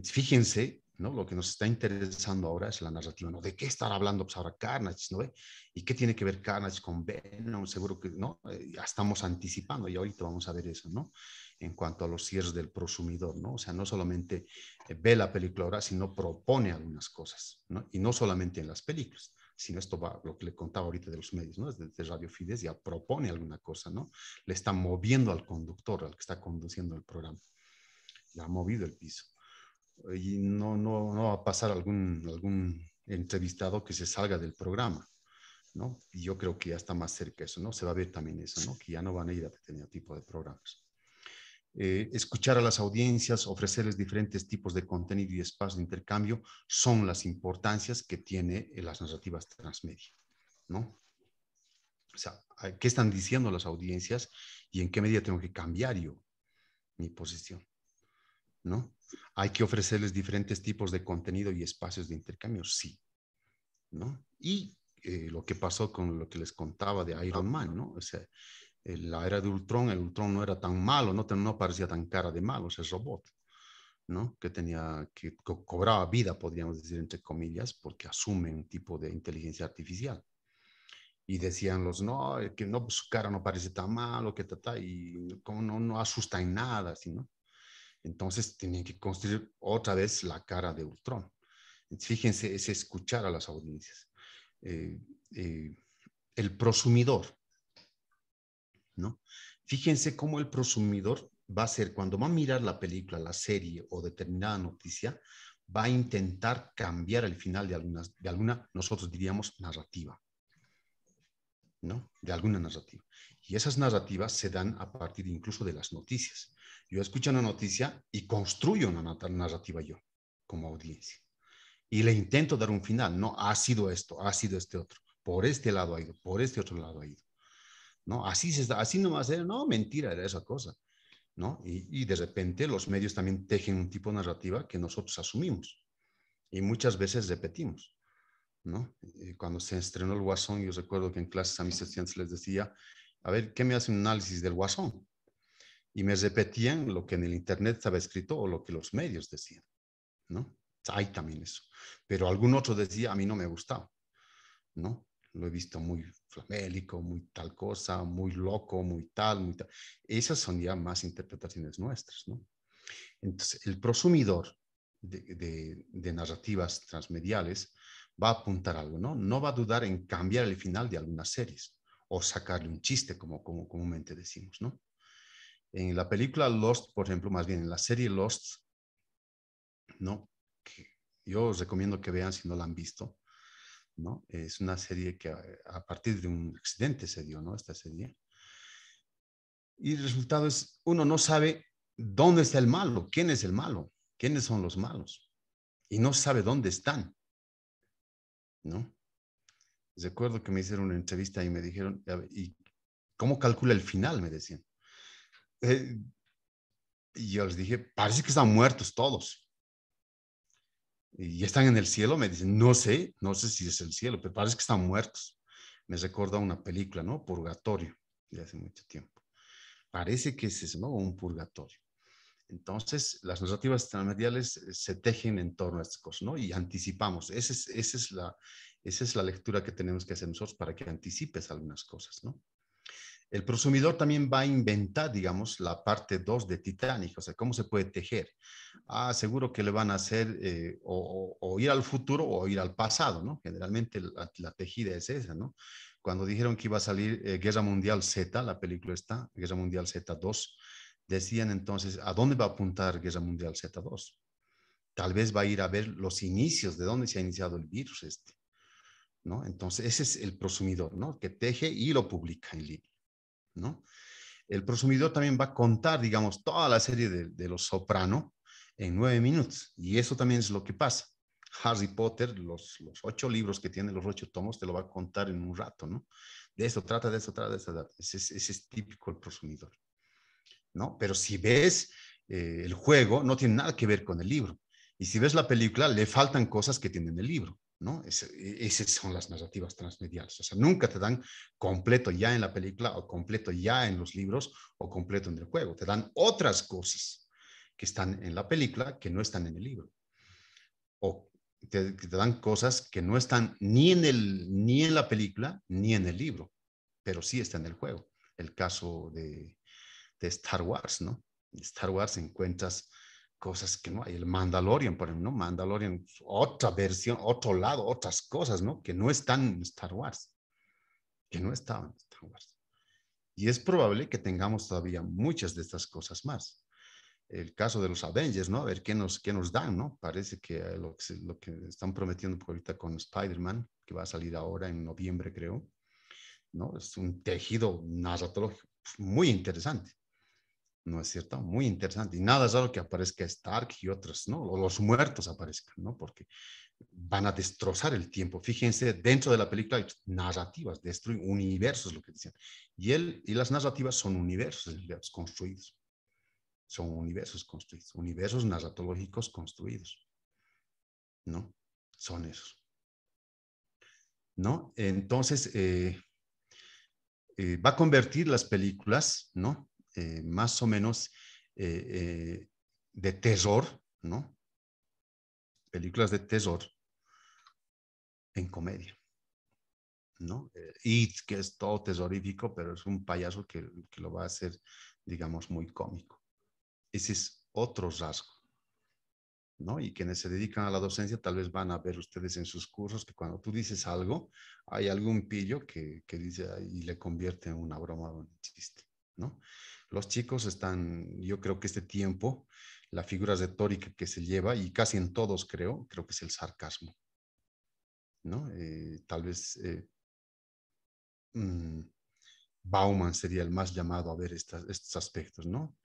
fíjense lo que nos está interesando ahora es la narrativa, ¿no? ¿De qué estará hablando pues, ahora Carnage, ¿Y qué tiene que ver Carnage con Venom? Seguro que, ¿no? Eh, ya estamos anticipando y ahorita vamos a ver eso, ¿no? En cuanto a los cierres del prosumidor, ¿no? O sea, no solamente eh, ve la película ahora, sino propone algunas cosas, ¿no? Y no solamente en las películas, sino esto va, lo que le contaba ahorita de los medios, ¿no? Desde Radio Fides ya propone alguna cosa, ¿no? Le está moviendo al conductor, al que está conduciendo el programa. Le ha movido el piso y no, no, no va a pasar algún, algún entrevistado que se salga del programa, ¿no? Y yo creo que ya está más cerca eso, ¿no? Se va a ver también eso, ¿no? Que ya no van a ir a determinado tipo de programas. Eh, escuchar a las audiencias, ofrecerles diferentes tipos de contenido y espacios de intercambio son las importancias que tiene las narrativas transmedia, ¿no? O sea, ¿qué están diciendo las audiencias y en qué medida tengo que cambiar yo mi posición, ¿no? ¿Hay que ofrecerles diferentes tipos de contenido y espacios de intercambio? Sí. ¿no? Y eh, lo que pasó con lo que les contaba de Iron Man, ¿no? O sea, la era de Ultron, el Ultron no era tan malo, no, parecía tan cara de malo ese robot, ¿no? Que tenía, que cobraba vida, podríamos decir, entre comillas, porque asume un tipo de inteligencia artificial. Y decían los, no, que no, su cara no parece tan malo, que tal, y como no, no asusta en nada, ¿no? Entonces tienen que construir otra vez la cara de Ultron. Fíjense, es escuchar a las audiencias. Eh, eh, el prosumidor, ¿no? Fíjense cómo el prosumidor va a ser, cuando va a mirar la película, la serie o determinada noticia, va a intentar cambiar el final de, de alguna, nosotros diríamos, narrativa. ¿no? De alguna narrativa. Y esas narrativas se dan a partir incluso de las noticias. Yo escucho una noticia y construyo una narrativa yo como audiencia. Y le intento dar un final. No, ha sido esto, ha sido este otro. Por este lado ha ido, por este otro lado ha ido. ¿No? Así, se está, así no va a ser, no, mentira, era esa cosa. ¿No? Y, y de repente los medios también tejen un tipo de narrativa que nosotros asumimos y muchas veces repetimos. ¿no? Cuando se estrenó el Guasón, yo recuerdo que en clases a mis estudiantes les decía, a ver, ¿qué me hace un análisis del Guasón? y me repetían lo que en el Internet estaba escrito o lo que los medios decían, ¿no? Hay también eso. Pero algún otro decía, a mí no me gustaba, ¿no? Lo he visto muy flamélico, muy tal cosa, muy loco, muy tal, muy tal. Esas son ya más interpretaciones nuestras, ¿no? Entonces, el prosumidor de, de narrativas transmediales va a apuntar algo, ¿no? No va a dudar en cambiar el final de algunas series o sacarle un chiste, como, como comúnmente decimos, ¿no? en la película Lost, por ejemplo, más bien en la serie Lost, ¿no? yo os recomiendo que vean si no la han visto, ¿no? Es una serie que a, eh, a partir de un accidente se dio, ¿no? Esta serie. Y el resultado es, uno no sabe dónde está el malo, quién es el malo, quiénes son los malos. Y no sabe dónde están, ¿no? Recuerdo que me hicieron una entrevista y me dijeron, ¿y cómo calcula el final? Me decían. Eh, y yo les dije, parece que están muertos todos. Y están en el cielo, me dicen, no sé, no sé si es el cielo, pero parece que están muertos. Me recuerda una película, ¿no? Purgatorio, de hace mucho tiempo. Parece que es ¿no? Un purgatorio. Entonces, las narrativas transmediales eh, se tejen en torno a estas cosas, ¿no? Y anticipamos. esa es, la, esa es la lectura que tenemos que hacer nosotros para que anticipes algunas cosas, ¿no? el prosumidor también va a inventar, digamos, la parte 2 de Titanic, o sea, cómo se puede tejer. Ah, seguro que le van a hacer eh, o, ir al futuro o ir al pasado, ¿no? Generalmente la, tejida es esa, ¿no? Cuando dijeron que iba a salir eh, Guerra Mundial Z, la película está, Guerra Mundial Z2, decían entonces, ¿a dónde va a apuntar Guerra Mundial Z2? Tal vez va a ir a ver los inicios, de dónde se ha iniciado el virus este, ¿no? Entonces, ese es el prosumidor, ¿no? Que teje y lo publica en línea. ¿no? El prosumidor también va a contar, digamos, toda la serie de, los soprano en nueve minutos. Y eso también es lo que pasa. Harry Potter, los, ocho libros que tiene, los ocho tomos, te lo va a contar en un rato, ¿no? De eso trata, de eso trata, de eso trata. Ese, es típico el prosumidor, ¿no? Pero si ves eh, el juego, no tiene nada que ver con el libro. Y si ves la película, le faltan cosas que tienen el libro. ¿no? Es, e-, esas son las narrativas transmediales. O sea, nunca te dan completo ya en la película o completo ya en los libros o completo en el juego. Te dan otras cosas que están en la película que no están en el libro. O te, dan cosas que no están ni en, el, ni en la película ni en el libro, pero sí está en el juego. El caso de, de Star Wars, ¿no? En Star Wars encuentras cosas que no hay. El Mandalorian, por ejemplo, ¿no? Mandalorian, otra versión, otro lado, otras cosas, ¿no? Que no están en Star Wars. Que no estaban en Star Wars. Y es probable que tengamos todavía muchas de estas cosas más. El caso de los Avengers, ¿no? A ver qué nos, qué nos dan, ¿no? Parece que eh, lo, que están prometiendo ahorita con Spider-Man, que va a salir ahora en noviembre, creo, ¿no? Es un tejido narratológico pues, muy interesante. ¿no es cierto? Muy interesante. Y nada es algo que aparezca Stark y otros, ¿no? O los muertos aparezcan, ¿no? Porque van a destrozar el tiempo. Fíjense, dentro de la película hay narrativas, destruyen universos, lo que dicen. Y, y las narrativas son universos construidos. Son universos construidos, universos narratológicos construidos. ¿No? Son esos. ¿No? Entonces, eh, eh, va a convertir las películas, ¿no? Eh, más o menos eh, eh, de tesor ¿no? Películas de tesor en comedia, ¿no? y que es todo tesorífico pero es un payaso que, que lo va a hacer, digamos, muy cómico. Ese es otro rasgo. ¿No? Y quienes se dedican a la docencia tal vez van a ver ustedes en sus cursos que cuando tú dices algo, hay algún pillo que, que dice y le convierte en una broma o un chiste, ¿no? Los chicos están, yo creo que este tiempo, la figura retórica que se lleva, y casi en todos creo, creo que es el sarcasmo. ¿no? Eh, tal vez eh, mm, Bauman sería el más llamado a ver estos aspectos, ¿no?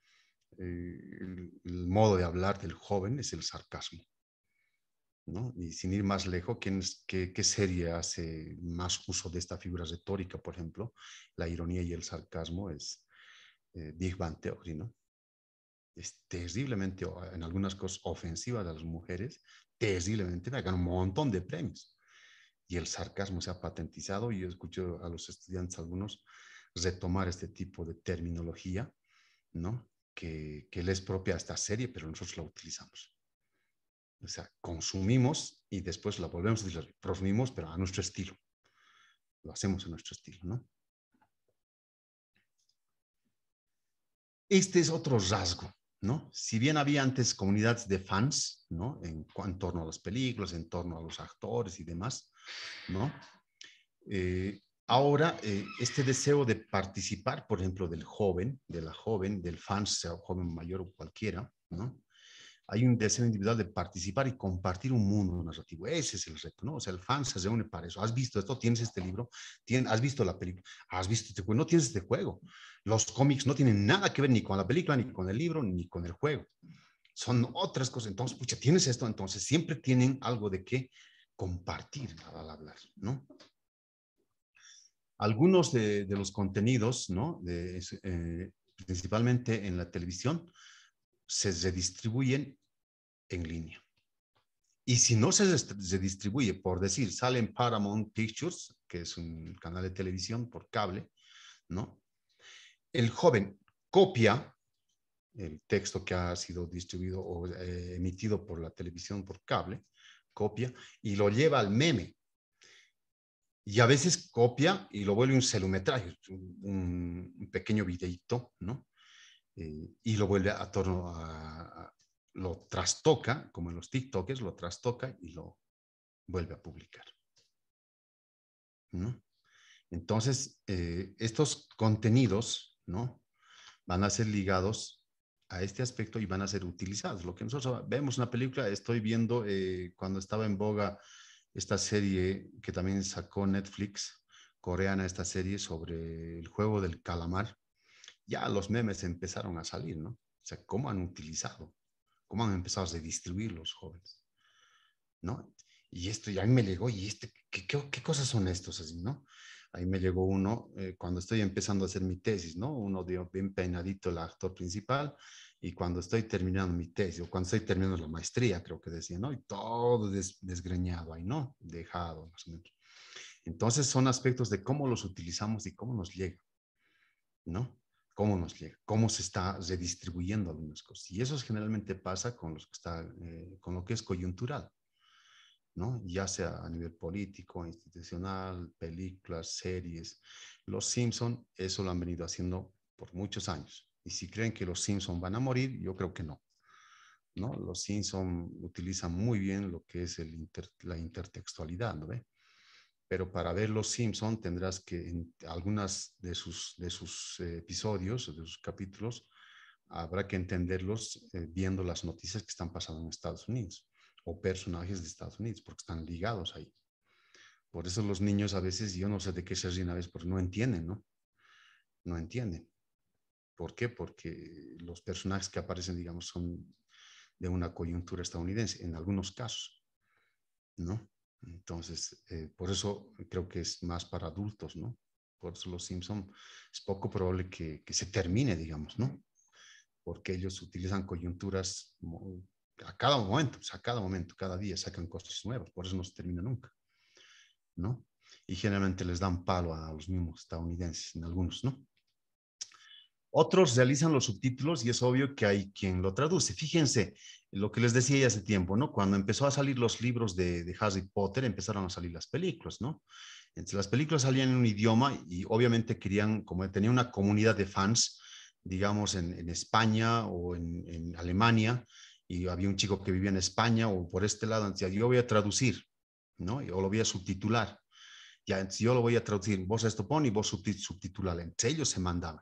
Eh, el, modo de hablar del joven es el sarcasmo. ¿no? Y sin ir más lejos, ¿quién qué, qué, serie hace más uso de esta figura retórica, por ejemplo? La ironía y el sarcasmo es eh, Big ¿no? Es terriblemente, en algunas cosas, ofensiva a las mujeres, terriblemente, me ganado un montón de premios. Y el sarcasmo se ha patentizado y yo escucho a los estudiantes algunos retomar este tipo de terminología, ¿no? Que, que le es propia a esta serie, pero nosotros la utilizamos. O sea, consumimos y después la volvemos a utilizar. Consumimos, pero a nuestro estilo. Lo hacemos a nuestro estilo, ¿no? Este es otro rasgo, ¿no? Si bien había antes comunidades de fans, ¿no? En, torno a las películas, en torno a los actores y demás, ¿no? Eh, ahora, eh, este deseo de participar, por ejemplo, del joven, de la joven, del fan, sea joven mayor o cualquiera, ¿no? hay un deseo individual de participar y compartir un mundo narrativo. Ese es el reto, ¿no? O sea, el fan se reúne para eso. Has visto esto, tienes este libro, has visto la película, has visto este juego, no tienes este juego. Los cómics no tienen nada que ver ni con la película, ni con el libro, ni con el juego. Son otras cosas. Entonces, pucha, tienes esto, entonces siempre tienen algo de qué compartir al hablar, ¿no? Algunos de, los contenidos, ¿no? Eh, principalmente en la televisión, se redistribuyen en línea. Y si no se, se distribuye, por decir, salen Paramount Pictures, que es un canal de televisión por cable, ¿no? El joven copia el texto que ha sido distribuido o eh, emitido por la televisión por cable, copia y lo lleva al meme. Y a veces copia y lo vuelve un celumetraje, un, pequeño videito, ¿no? Eh, y lo vuelve a torno a, lo trastoca, como en los TikTokers, lo trastoca y lo vuelve a publicar. Entonces, eh, estos contenidos, ¿no? Van a ser ligados a este aspecto y van a ser utilizados. Lo que nosotros vemos una película, estoy viendo eh, cuando estaba en boga esta serie que también sacó Netflix, coreana, esta serie sobre el juego del calamar ya los memes empezaron a salir, ¿no? O sea, ¿cómo han utilizado? ¿Cómo han empezado a distribuir los jóvenes? ¿No? Y esto ya me llegó, ¿y este, qué, cosas son estos así, ¿no? Ahí me llegó uno, eh, cuando estoy empezando a hacer mi tesis, ¿no? Uno dio bien peinadito el actor principal, y cuando estoy terminando mi tesis, o cuando estoy terminando la maestría, creo que decía, ¿no? Y todo desgreñado ahí, ¿no? Dejado, más o menos. Entonces son aspectos de cómo los utilizamos y cómo nos llega, ¿no? cómo nos llega, cómo se está redistribuyendo algunas cosas. Y eso generalmente pasa con, los que eh, con lo que es coyuntural, ¿no? ya sea a nivel político, institucional, películas, series. Los Simpson eso lo han venido haciendo por muchos años. Y si creen que los Simpson van a morir, yo creo que no. ¿no? Los Simpson utilizan muy bien lo que es el la intertextualidad, ¿no? ¿Ve? pero para ver Los Simpson tendrás que en algunas de sus, de sus eh, episodios, de sus capítulos, habrá que entenderlos eh, viendo las noticias que están pasando en Estados Unidos o personajes de Estados Unidos, porque están ligados ahí. Por eso los niños a veces, yo no sé de qué se ríen a veces, porque no entienden, ¿no? No entienden. ¿Por qué? Porque los personajes que aparecen, digamos, son de una coyuntura estadounidense, en algunos casos, ¿no? Entonces, eh, por eso creo que es más para adultos, ¿no? Por eso los Simpson es poco probable que, que se termine, digamos, ¿no? Porque ellos utilizan coyunturas a cada momento, o pues, sea, a cada momento, cada día sacan cosas nuevas, por eso no se termina nunca, ¿no? Y generalmente les dan palo a los mismos estadounidenses, en algunos, ¿no? Otros realizan los subtítulos y es obvio que hay quien lo traduce. Fíjense lo que les decía ya hace tiempo, ¿no? Cuando empezó a salir los libros de, Harry Potter, empezaron a salir las películas, ¿no? Entonces, las películas salían en un idioma y obviamente querían, como tenía una comunidad de fans, digamos, en, España o en, Alemania, y había un chico que vivía en España o por este lado, decía, yo voy a traducir, ¿no? Yo lo voy a subtitular. Ya, yo lo voy a traducir, vos esto pon y vos subtitular. Entre ellos se mandaban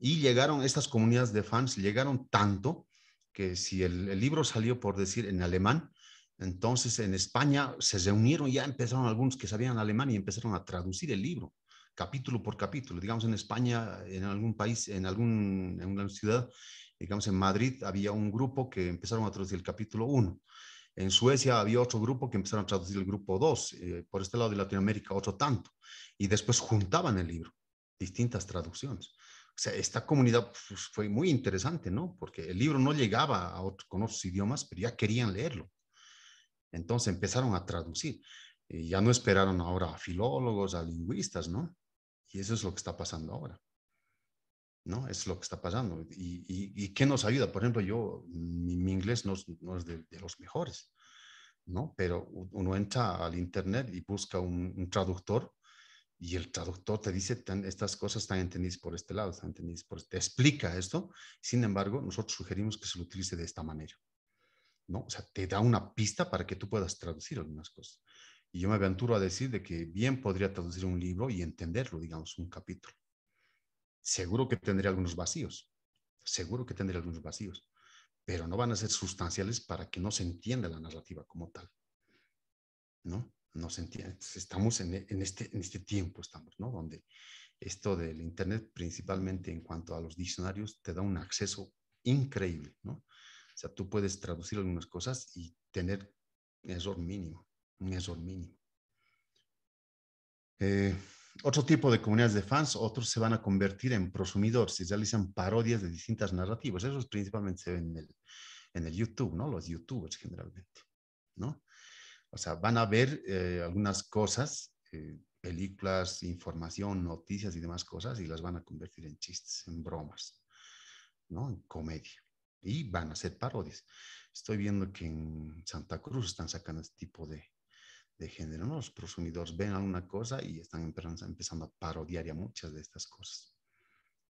y llegaron estas comunidades de fans, llegaron tanto que si el, libro salió, por decir, en alemán, entonces en España se reunieron, ya empezaron algunos que sabían alemán y empezaron a traducir el libro, capítulo por capítulo. Digamos, en España, en algún país, en, algún, en una ciudad, digamos, en Madrid había un grupo que empezaron a traducir el capítulo 1. En Suecia había otro grupo que empezaron a traducir el grupo 2. Eh, por este lado de Latinoamérica, otro tanto. Y después juntaban el libro, distintas traducciones sea, esta comunidad pues, fue muy interesante, ¿no? Porque el libro no llegaba a con otros idiomas, pero ya querían leerlo. Entonces empezaron a traducir. Y ya no esperaron ahora a filólogos, a lingüistas, ¿no? Y eso es lo que está pasando ahora. ¿No? Es lo que está pasando. ¿Y, qué nos ayuda? Por ejemplo, yo, mi, inglés no, es de, los mejores, ¿no? Pero uno entra al Internet y busca un, un traductor y el traductor te dice estas cosas están entendidas por este lado, están entendidas por te explica esto. Sin embargo, nosotros sugerimos que se lo utilice de esta manera, ¿no? O sea, te da una pista para que tú puedas traducir algunas cosas. Y yo me aventuro a decir de que bien podría traducir un libro y entenderlo, digamos, un capítulo. Seguro que tendría algunos vacíos, seguro que tendría algunos vacíos, pero no van a ser sustanciales para que no se entienda la narrativa como tal, ¿no? No entiendes, estamos e, en, este, en este tiempo, estamos, ¿no? Donde esto del Internet, principalmente en cuanto a los diccionarios, te da un acceso increíble, ¿no? O sea, tú puedes traducir algunas cosas y tener un error mínimo, un error mínimo. Eh, otro tipo de comunidades de fans, otros se van a convertir en prosumidores y realizan parodias de distintas narrativas. Eso principalmente se ve en el, en el YouTube, ¿no? Los youtubers generalmente, ¿no? O sea, van a ver eh, algunas cosas, eh, películas, información, noticias y demás cosas, y las van a convertir en chistes, en bromas, ¿no? En comedia. Y van a hacer parodias. Estoy viendo que en Santa Cruz están sacando este tipo de, de género, ¿no? Los prosumidores ven alguna cosa y están empezando a parodiar ya muchas de estas cosas,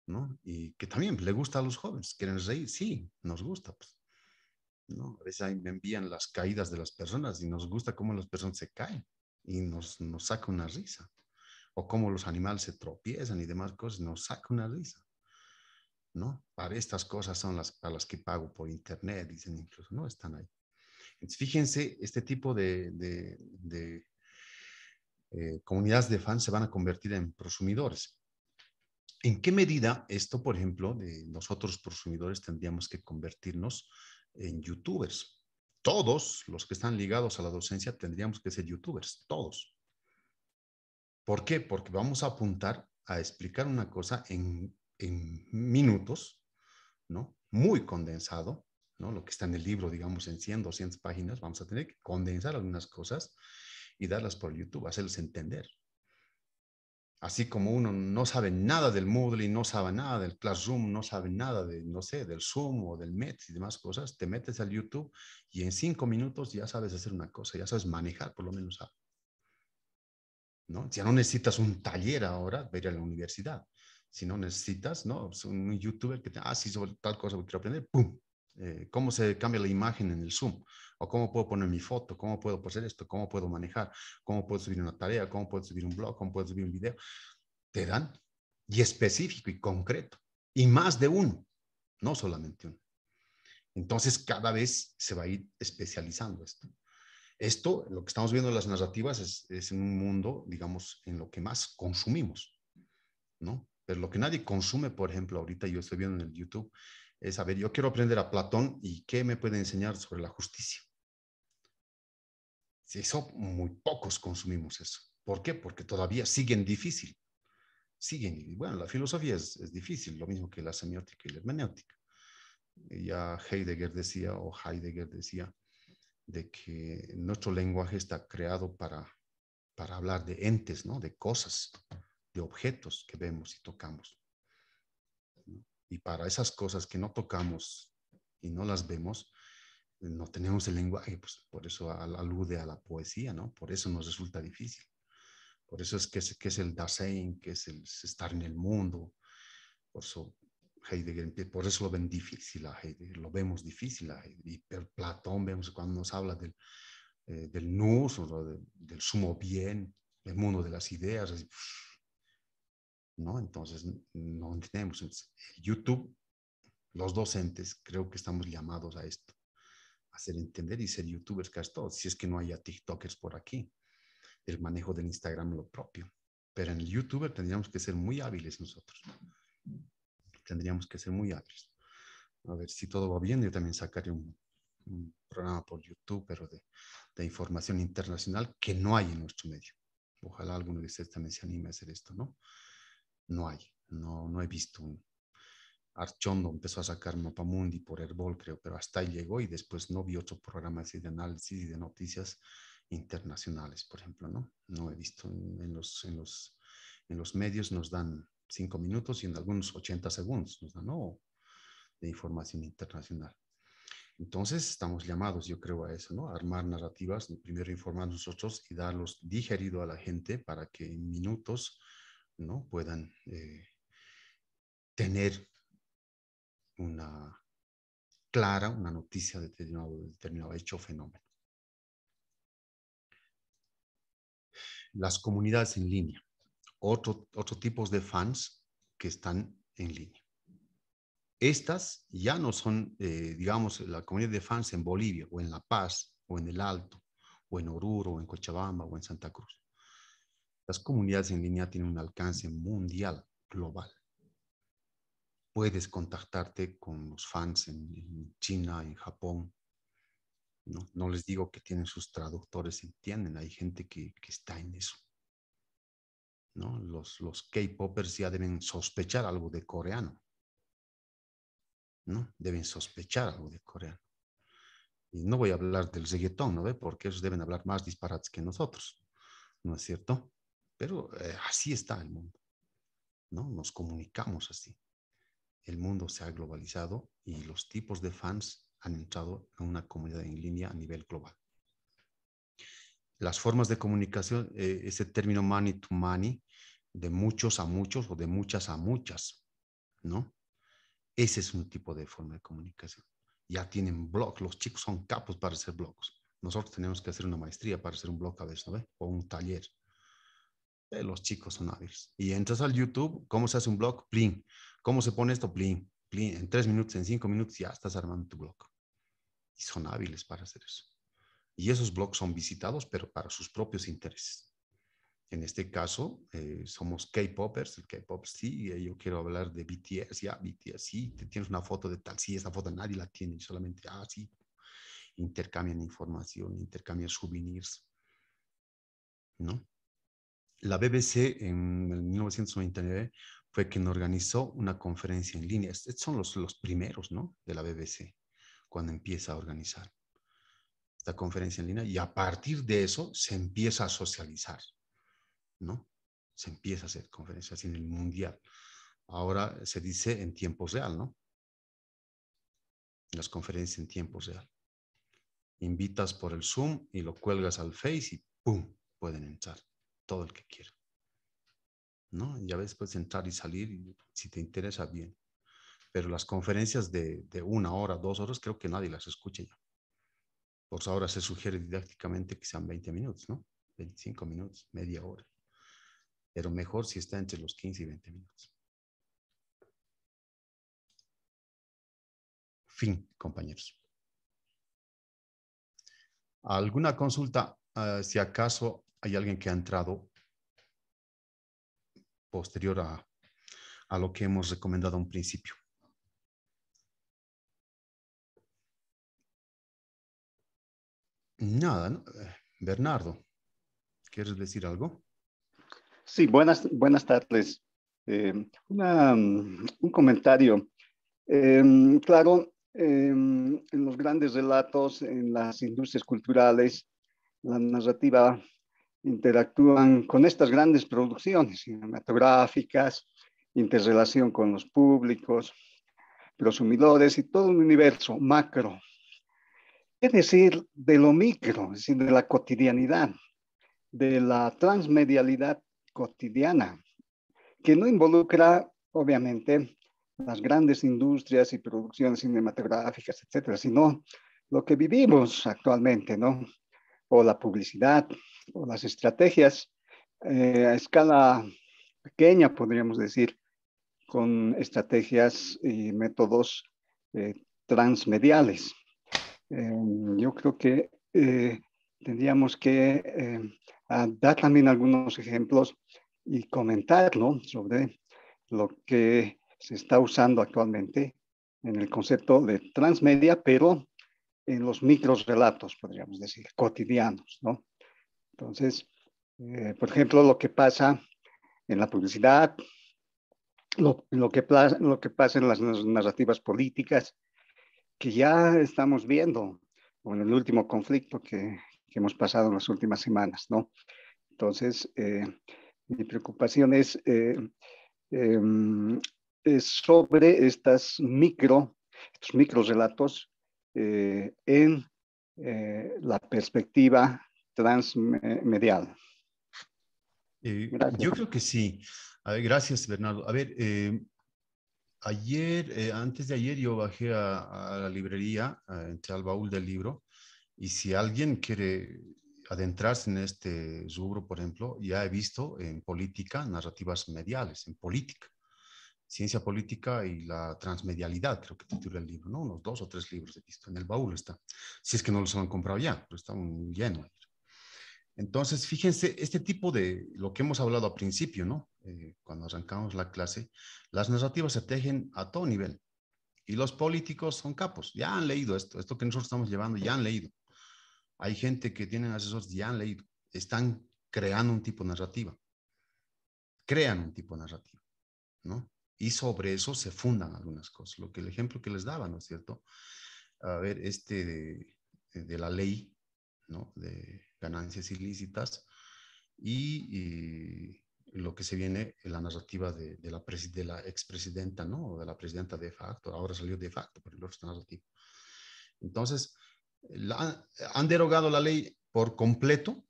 ¿no? Y que también le gusta a los jóvenes, quieren reír, sí, nos gusta, pues a veces me envían las caídas de las personas y nos gusta cómo las personas se caen y nos, nos saca una risa. O cómo los animales se tropiezan y demás cosas, nos saca una risa. ¿no? Para estas cosas son las a las que pago por internet, dicen incluso, ¿no? Están ahí. Entonces, fíjense, este tipo de, de, eh, comunidades de fans se van a convertir en prosumidores. ¿En qué medida esto, por ejemplo, de nosotros prosumidores tendríamos que convertirnos en youtubers. Todos los que están ligados a la docencia tendríamos que ser youtubers, todos. ¿Por qué? Porque vamos a apuntar a explicar una cosa en, minutos, ¿no? Muy condensado, ¿no? Lo que está en el libro, digamos, en 100, 200 páginas, vamos a tener que condensar algunas cosas y darlas por YouTube, hacerles entender. Así como uno no sabe nada del Moodle y no sabe nada del Classroom, no sabe nada de, no sé, del Zoom o del Met y demás cosas, te metes al YouTube y en cinco minutos ya sabes hacer una cosa, ya sabes manejar por lo menos algo. ¿No? Ya no necesitas un taller ahora para ir a la universidad. Si no necesitas, ¿no? Pues, un youtuber que te, ah, sí, tal cosa que quiero aprender, ¡pum! Eh, ¿Cómo se cambia la imagen en el Zoom? o cómo puedo poner mi foto, cómo puedo hacer esto, cómo puedo manejar, cómo puedo subir una tarea, cómo puedo subir un blog, cómo puedo subir un video. Te dan y específico y concreto y más de uno, no solamente uno. Entonces cada vez se va a ir especializando esto. Esto, lo que estamos viendo en las narrativas es, en un mundo, digamos, en lo que más consumimos, ¿no? Pero lo que nadie consume, por ejemplo, ahorita yo estoy viendo en el YouTube, es, a ver, yo quiero aprender a Platón y qué me puede enseñar sobre la justicia eso muy pocos consumimos eso. ¿Por qué? Porque todavía siguen difícil. Siguen, y bueno, la filosofía es, es, difícil, lo mismo que la semiótica y la hermenéutica. Ya Heidegger decía, o Heidegger decía, de que nuestro lenguaje está creado para, para hablar de entes, ¿no? De cosas, de objetos que vemos y tocamos. Y para esas cosas que no tocamos y no las vemos, no tenemos el lenguaje, pues por eso alude a la poesía, ¿no? Por eso nos resulta difícil. Por eso es que es, el Dasein, que es el estar en el mundo. Por eso Heidegger, por eso lo ven difícil a Heidegger, lo vemos difícil Y Platón vemos cuando nos habla del, eh, del sumo bien, el mundo de las ideas, ¿no? Entonces no entendemos. YouTube, los docentes, creo que estamos llamados a esto hacer entender y ser youtubers casi todos, si es que no haya tiktokers por aquí. El manejo del Instagram lo propio. Pero en el youtuber tendríamos que ser muy hábiles nosotros. Tendríamos que ser muy hábiles. A ver si todo va bien, yo también sacaré un, programa por YouTube, pero de, de, información internacional que no hay en nuestro medio. Ojalá alguno de ustedes también se anime a hacer esto, ¿no? No hay, no, no he visto un, Archondo empezó a sacar Mapamundi por Herbol, creo, pero hasta ahí llegó y después no vi otro programa así de análisis y de noticias internacionales, por ejemplo, ¿no? No he visto en, los, en, los, en los medios nos dan cinco minutos y en algunos 80 segundos nos dan, ¿no? De información internacional. Entonces estamos llamados, yo creo, a eso, ¿no? armar narrativas, primero informar nosotros y darlos digerido a la gente para que en minutos, ¿no? Puedan eh, tener una clara, una noticia de determinado, determinado hecho o fenómeno. Las comunidades en línea, otro, otro de fans que están en línea. Estas ya no son, eh, digamos, la comunidad de fans en Bolivia o en La Paz o en El Alto o en Oruro o en Cochabamba o en Santa Cruz. Las comunidades en línea tienen un alcance mundial, global puedes contactarte con los fans en, China, en Japón. ¿no? ¿no? les digo que tienen sus traductores, entienden, hay gente que, está en eso. ¿no? Los, los K-popers ya deben sospechar algo de coreano. ¿no? Deben sospechar algo de coreano. Y no voy a hablar del reggaetón, ¿no Porque ellos deben hablar más disparates que nosotros, ¿no es cierto? Pero eh, así está el mundo, ¿no? Nos comunicamos así el mundo se ha globalizado y los tipos de fans han entrado a una comunidad en línea a nivel global. Las formas de comunicación, eh, ese término money to money, de muchos a muchos o de muchas a muchas, ¿no? Ese es un tipo de forma de comunicación. Ya tienen blog, los chicos son capos para hacer blogs. Nosotros tenemos que hacer una maestría para hacer un blog a veces, ¿no? O un taller. Eh, los chicos son hábiles. Y entras al YouTube, ¿cómo se hace un blog? ¡Pling! ¿Cómo se pone esto? En tres minutos, en cinco minutos ya estás armando tu blog. Y son hábiles para hacer eso. Y esos blogs son visitados, pero para sus propios intereses. En este caso, eh, somos K-popers, el K-pop sí, yo quiero hablar de BTS, ya, BTS sí, tienes una foto de tal, sí, esa foto nadie la tiene, solamente, ah, sí, intercambian información, intercambian souvenirs, ¿no? La BBC en 1999 fue quien organizó una conferencia en línea. Estos son los, los primeros, ¿no? De la BBC, cuando empieza a organizar esta conferencia en línea. Y a partir de eso se empieza a socializar, ¿no? Se empieza a hacer conferencias en el mundial. Ahora se dice en tiempos real, ¿no? Las conferencias en tiempos real. Invitas por el Zoom y lo cuelgas al Face y ¡pum! Pueden entrar todo el que quiera. Ya ves, puedes entrar y salir si te interesa, bien. Pero las conferencias de, una hora, dos horas, creo que nadie las escucha ya. Por ahora se sugiere didácticamente que sean 20 minutos, ¿no? 25 minutos, media hora. Pero mejor si está entre los 15 y 20 minutos. Fin, compañeros. ¿Alguna consulta? Ah, si acaso hay alguien que ha entrado posterior a, lo que hemos recomendado a un principio. Nada, eh, Bernardo, ¿quieres decir algo? Sí, buenas, buenas tardes. Eh, un comentario. Eh, claro, en los grandes relatos, en las industrias culturales, la narrativa interactúan con estas grandes producciones cinematográficas, interrelación con los públicos, los prosumidores y todo un universo macro. Es decir, de lo micro, es decir, de la cotidianidad, de la transmedialidad cotidiana, que no involucra, obviamente, las grandes industrias y producciones cinematográficas, etcétera, sino lo que vivimos actualmente, ¿no? O la publicidad, o las estrategias eh, a escala pequeña, podríamos decir, con estrategias y métodos eh, transmediales. Eh, yo creo que tendríamos que dar también algunos ejemplos y comentarlo sobre lo que se está usando actualmente en el concepto de transmedia, pero en los micro relatos, podríamos decir, cotidianos, ¿no? Entonces, eh, por ejemplo, lo que pasa en la publicidad, lo, que, lo que pasa en las narrativas políticas, que ya estamos viendo, o en el último conflicto que, hemos pasado en las últimas semanas, ¿no? Entonces, eh, mi preocupación es, eh, em, es sobre estas micro, estos micro relatos en la perspectiva transmedial. Eh, yo creo que sí. gracias, Bernardo. A ver, eh, ayer, eh, antes de ayer, yo bajé a, la librería, entré al baúl del libro, y si alguien quiere adentrarse en este rubro, por ejemplo, ya he visto en política narrativas mediales, en política, ciencia política y la transmedialidad, creo que titula el libro, ¿no? Unos dos o tres libros he visto, en el baúl está. Si es que no los han comprado ya, pero está muy lleno. Entonces, fíjense, este tipo de lo que hemos hablado al principio, ¿no? Eh, cuando arrancamos la clase, las narrativas se tejen a todo nivel. Y los políticos son capos, ya han leído esto, esto que nosotros estamos llevando, ya han leído. Hay gente que tienen asesores, ya han leído, están creando un tipo de narrativa. Crean un tipo de narrativa, ¿no? Y sobre eso se fundan algunas cosas. Lo que el ejemplo que les daba, ¿no es cierto? A ver, este de, de la ley, ¿no? De, ganancias ilícitas y, lo que se viene en la narrativa de, de la, de la expresidenta, ¿no? de la presidenta de facto, ahora salió de facto, por el otro narrativo Entonces, ¿han derogado la ley por completo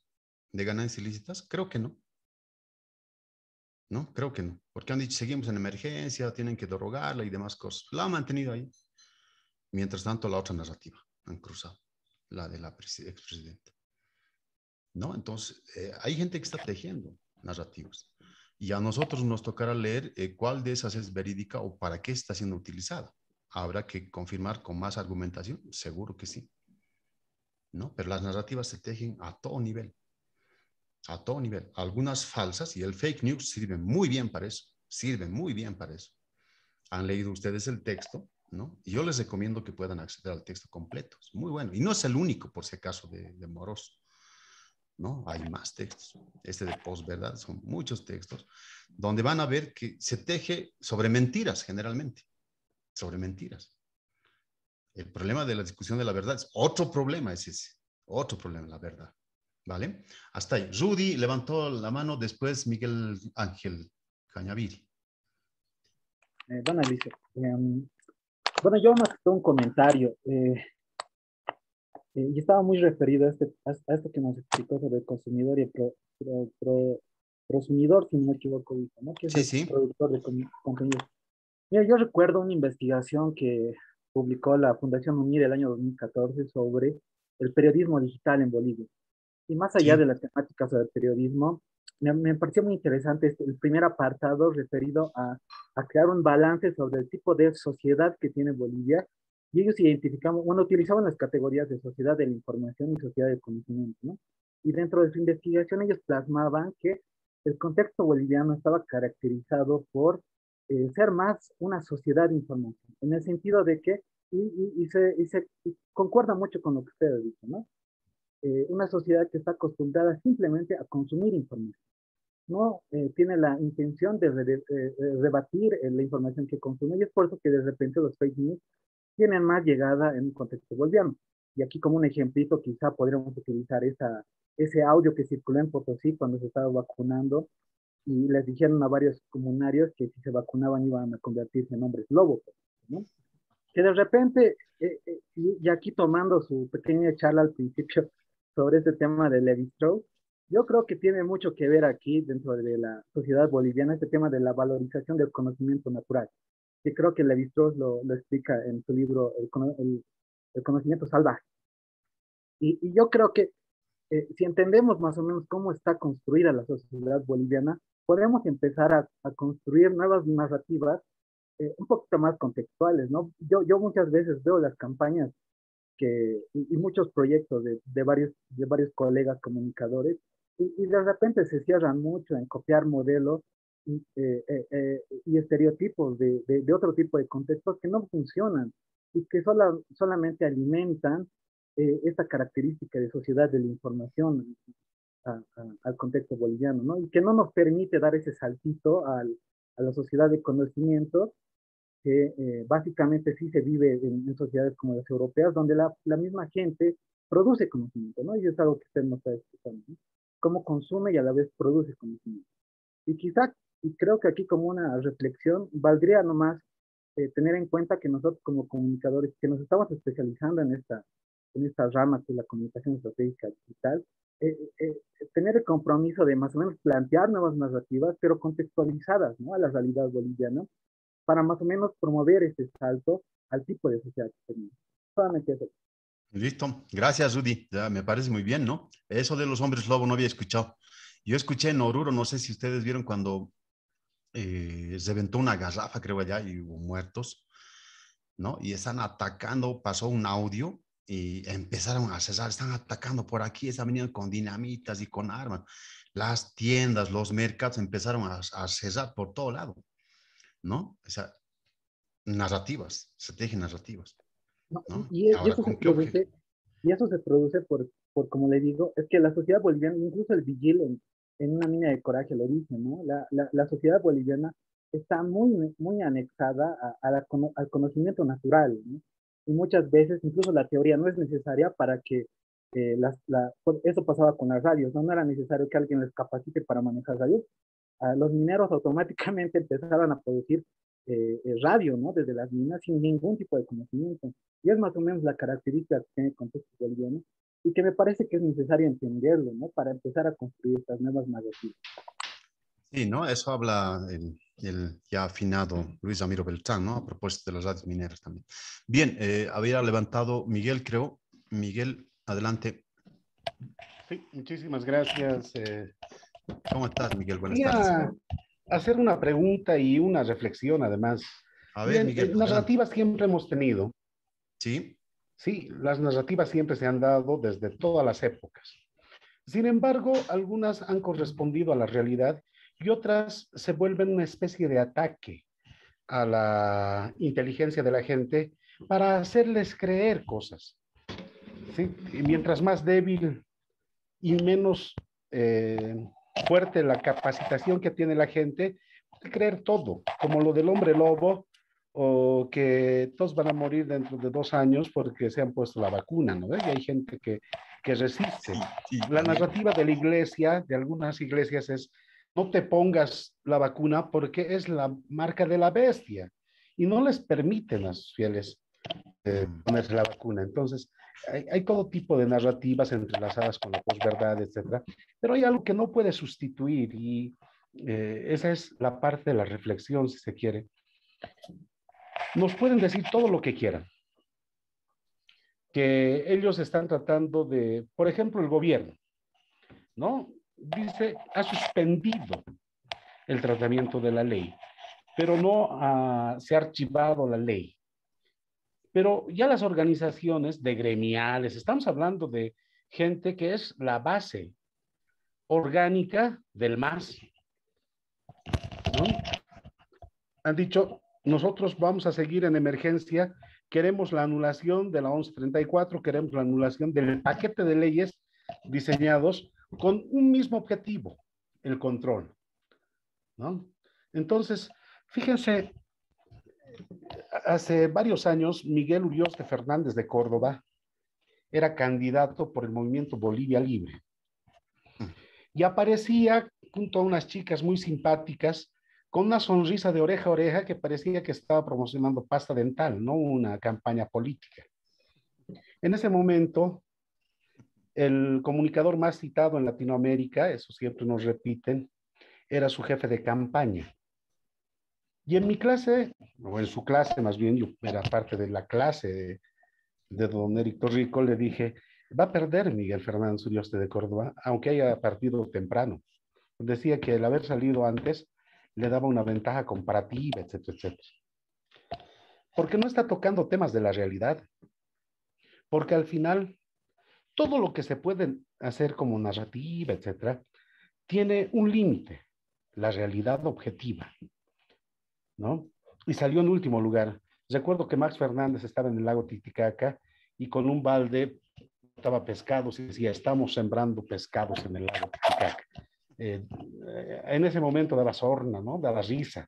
de ganancias ilícitas? Creo que no. No, creo que no. Porque han dicho, seguimos en emergencia, tienen que derogarla y demás cosas. La han mantenido ahí. Mientras tanto, la otra narrativa han cruzado, la de la expresidenta. Entonces, eh, hay gente que está tejiendo narrativas. Y a nosotros nos tocará leer eh, cuál de esas es verídica o para qué está siendo utilizada. Habrá que confirmar con más argumentación, seguro que sí. ¿No? Pero las narrativas se tejen a todo nivel. A todo nivel. Algunas falsas y el fake news sirve muy bien para eso. sirve muy bien para eso. Han leído ustedes el texto, ¿no? Y yo les recomiendo que puedan acceder al texto completo. Es muy bueno. Y no es el único, por si acaso, de, de Moros. ¿no? Hay más textos. Este de post-verdad son muchos textos donde van a ver que se teje sobre mentiras generalmente, sobre mentiras. El problema de la discusión de la verdad es otro problema, es ese, otro problema, la verdad. ¿Vale? Hasta ahí. Rudy levantó la mano, después Miguel Ángel Cañaviri. Eh, bueno, em, bueno, yo me un comentario. Eh, eh, y estaba muy referido a, este, a, esto que nos explicó sobre el consumidor y el prosumidor, si no me equivoco, ¿no? que es sí, el productor de contenido. yo recuerdo una investigación que publicó la Fundación Unir el año 2014 sobre el periodismo digital en Bolivia. Y más allá de las temáticas sobre periodismo, me, me pareció muy interesante este, el primer apartado referido a, a crear un balance sobre el tipo de sociedad que tiene Bolivia y ellos identificaban, bueno, utilizaban las categorías de sociedad de la información y sociedad del conocimiento, ¿no? Y dentro de su investigación ellos plasmaban que el contexto boliviano estaba caracterizado por eh, ser más una sociedad de información, en el sentido de que, y, y, se, se concuerda mucho con lo que usted ha dicho, ¿no? Eh, una sociedad que está acostumbrada simplemente a consumir información. No eh, tiene la intención de, de rebatir la información que consume y es por eso que de repente los fake news tienen más llegada en un contexto boliviano. Y aquí como un ejemplito quizá podríamos utilizar esa, ese audio que circuló en Potosí cuando se estaba vacunando y les dijeron a varios comunarios que si se vacunaban iban a convertirse en hombres lobos. Que de repente, eh, eh, y aquí tomando su pequeña charla al principio sobre este tema de Levi Strauss, yo creo que tiene mucho que ver aquí dentro de la sociedad boliviana este tema de la valorización del conocimiento natural que creo que Levi-Strauss lo, explica en su libro El, conocimiento salvaje. Y, yo creo que eh, si entendemos más o menos cómo está construida la sociedad boliviana, podemos empezar a, construir nuevas narrativas eh, un poquito más contextuales, ¿no? Yo, yo muchas veces veo las campañas que, y, muchos proyectos de, de, varios, de varios colegas comunicadores y, y, de repente se cierran mucho en copiar modelos eh, eh, eh, y estereotipos de, de, otro tipo de contextos que no funcionan y que solamente alimentan esta característica de sociedad de la información al contexto boliviano, ¿no? Y que no nos permite dar ese saltito al, a la sociedad de conocimiento que básicamente sí se vive en, sociedades como las europeas, donde la, la, misma gente produce conocimiento, ¿no? Y es algo que usted nos está explicando, ¿no? Cómo consume y a la vez produce conocimiento. Y quizá y creo que aquí como una reflexión, valdría nomás eh, tener en cuenta que nosotros como comunicadores que nos estamos especializando en esta, en esta rama que la comunicación estratégica digital, eh, eh, eh, tener el compromiso de más o menos plantear nuevas narrativas, pero contextualizadas ¿no? a la realidad boliviana, para más o menos promover ese salto al tipo de sociedad que tenemos. Listo, gracias Udi, me parece muy bien, ¿no? Eso de los hombres lobo no había escuchado. Yo escuché en Oruro, no sé si ustedes vieron cuando eh, se aventó una garrafa, creo allá, y hubo muertos, ¿no? Y están atacando, pasó un audio y empezaron a cesar, están atacando por aquí, están veniendo con dinamitas y con armas. Las tiendas, los mercados empezaron a, cesar por todo lado, ¿no? O sea, narrativas, se tejen narrativas. Y, eso se produce, por, por, como le digo, es que la sociedad boliviana, incluso el vigilante en una mina de coraje, lo dice, ¿no? La, la, sociedad boliviana está muy, muy anexada a, la, al conocimiento natural, ¿no? Y muchas veces incluso la teoría no es necesaria para que eh, las, la, eso pasaba con las radios, ¿no? era necesario que alguien les capacite para manejar radios. los mineros automáticamente empezaron a producir eh, eh, radio, ¿no? Desde las minas sin ningún tipo de conocimiento. Y es más o menos la característica que tiene el contexto boliviano y que me parece que es necesario entenderlo, ¿no? Para empezar a construir estas nuevas narrativas. Sí, ¿no? Eso habla el, el, ya afinado Luis Amiro Beltrán, ¿no? A propósito de las redes mineras también. Bien, eh, había levantado Miguel, creo. Miguel, adelante. Sí, muchísimas gracias. Eh. ¿Cómo estás, Miguel? Buenas Quería Hacer una pregunta y una reflexión, además. A ver, Miguel, eh, narrativas siempre hemos tenido. Sí. Sí, las narrativas siempre se han dado desde todas las épocas. Sin embargo, algunas han correspondido a la realidad y otras se vuelven una especie de ataque a la inteligencia de la gente para hacerles creer cosas. mientras más débil y menos eh, fuerte la capacitación que tiene la gente, creer todo, como lo del hombre lobo, o que todos van a morir dentro de dos años porque se han puesto la vacuna, ¿no? Y hay gente que, que resiste. la narrativa de la iglesia, de algunas iglesias, es no te pongas la vacuna porque es la marca de la bestia y no les permiten a sus fieles eh, mm. ponerse la vacuna. Entonces, hay, hay, todo tipo de narrativas entrelazadas con la posverdad, etcétera, pero hay algo que no puede sustituir y eh, esa es la parte de la reflexión, si se quiere, nos pueden decir todo lo que quieran. Que ellos están tratando de, por ejemplo, el gobierno, ¿no? Dice, ha suspendido el tratamiento de la ley, pero no ah, se ha archivado la ley. Pero ya las organizaciones de gremiales, estamos hablando de gente que es la base orgánica del MAS, ¿no? han dicho, nosotros vamos a seguir en emergencia. Queremos la anulación de la 1134, queremos la anulación del paquete de leyes diseñados con un mismo objetivo, el control. Entonces, fíjense, hace varios años, Miguel Urioste Fernández de Córdoba era candidato por el movimiento Bolivia Libre. Mm. Y aparecía junto a unas chicas muy simpáticas con una sonrisa de oreja a oreja que parecía que estaba promocionando pasta dental, no una campaña política. En ese momento, el comunicador más citado en Latinoamérica, eso siempre nos repiten, era su jefe de campaña. Y en mi clase, o en su clase más bien, yo era parte de la clase de, don Eric Torrico, le dije, va a perder Miguel Fernández Urioste de Córdoba, aunque haya partido temprano. Decía que el haber salido antes le daba una ventaja comparativa, etcétera, etcétera. Porque no está tocando temas de la realidad. Porque al final, todo lo que se puede hacer como narrativa, etcétera, tiene un límite, la realidad objetiva. Y salió en último lugar. Recuerdo que Max Fernández estaba en el lago Titicaca y con un balde estaba pescados y decía, estamos sembrando pescados en el lago Titicaca. Eh, eh, en ese momento de la sorna, ¿no? De la risa.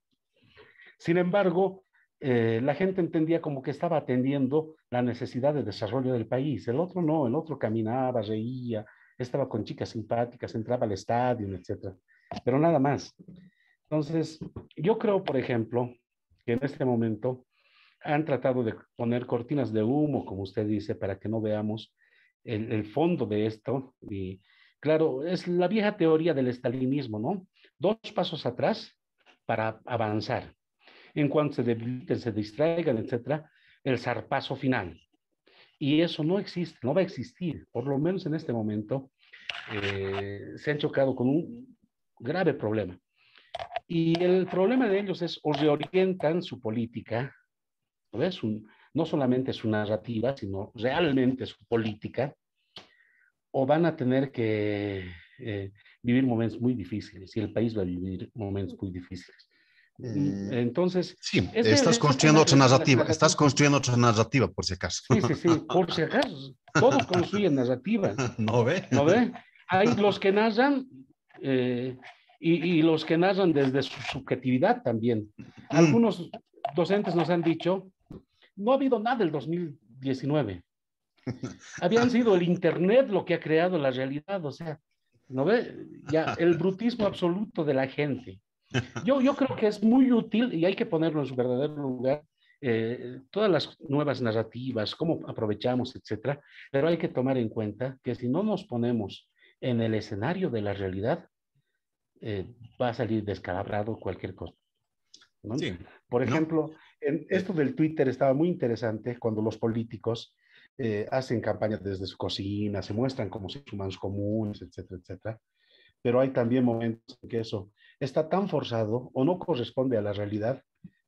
Sin embargo, eh, la gente entendía como que estaba atendiendo la necesidad de desarrollo del país. El otro no, el otro caminaba, reía, estaba con chicas simpáticas, entraba al estadio, etc. Pero nada más. Entonces, yo creo, por ejemplo, que en este momento han tratado de poner cortinas de humo, como usted dice, para que no veamos el, el fondo de esto y, Claro, es la vieja teoría del estalinismo, ¿no? Dos pasos atrás para avanzar. En cuanto se debiliten, se distraigan, etcétera, el zarpazo final. Y eso no existe, no va a existir, por lo menos en este momento, eh, se han chocado con un grave problema. Y el problema de ellos es, o reorientan su política, ¿no, es un, no solamente su narrativa, sino realmente su política, o van a tener que eh, vivir momentos muy difíciles y el país va a vivir momentos muy difíciles. Eh, entonces, sí, estás construyendo otra narrativa, estás construyendo otra narrativa por si acaso. Sí, sí, sí, por si acaso, todos construyen narrativa. No ve. No ve. Hay los que narran eh, y, los que narran desde su subjetividad también. Mm. Algunos docentes nos han dicho, no ha habido nada el 2019. Habían sido el Internet lo que ha creado la realidad, o sea, ¿no ve? Ya, el brutismo absoluto de la gente. Yo, yo creo que es muy útil y hay que ponerlo en su verdadero lugar. Eh, todas las nuevas narrativas, cómo aprovechamos, etcétera, pero hay que tomar en cuenta que si no nos ponemos en el escenario de la realidad, eh, va a salir descalabrado cualquier cosa. Por ejemplo, esto del Twitter estaba muy interesante cuando los políticos eh, hacen campañas desde su cocina, se muestran como seres humanos comunes, etcétera, etcétera. Pero hay también momentos en que eso está tan forzado o no corresponde a la realidad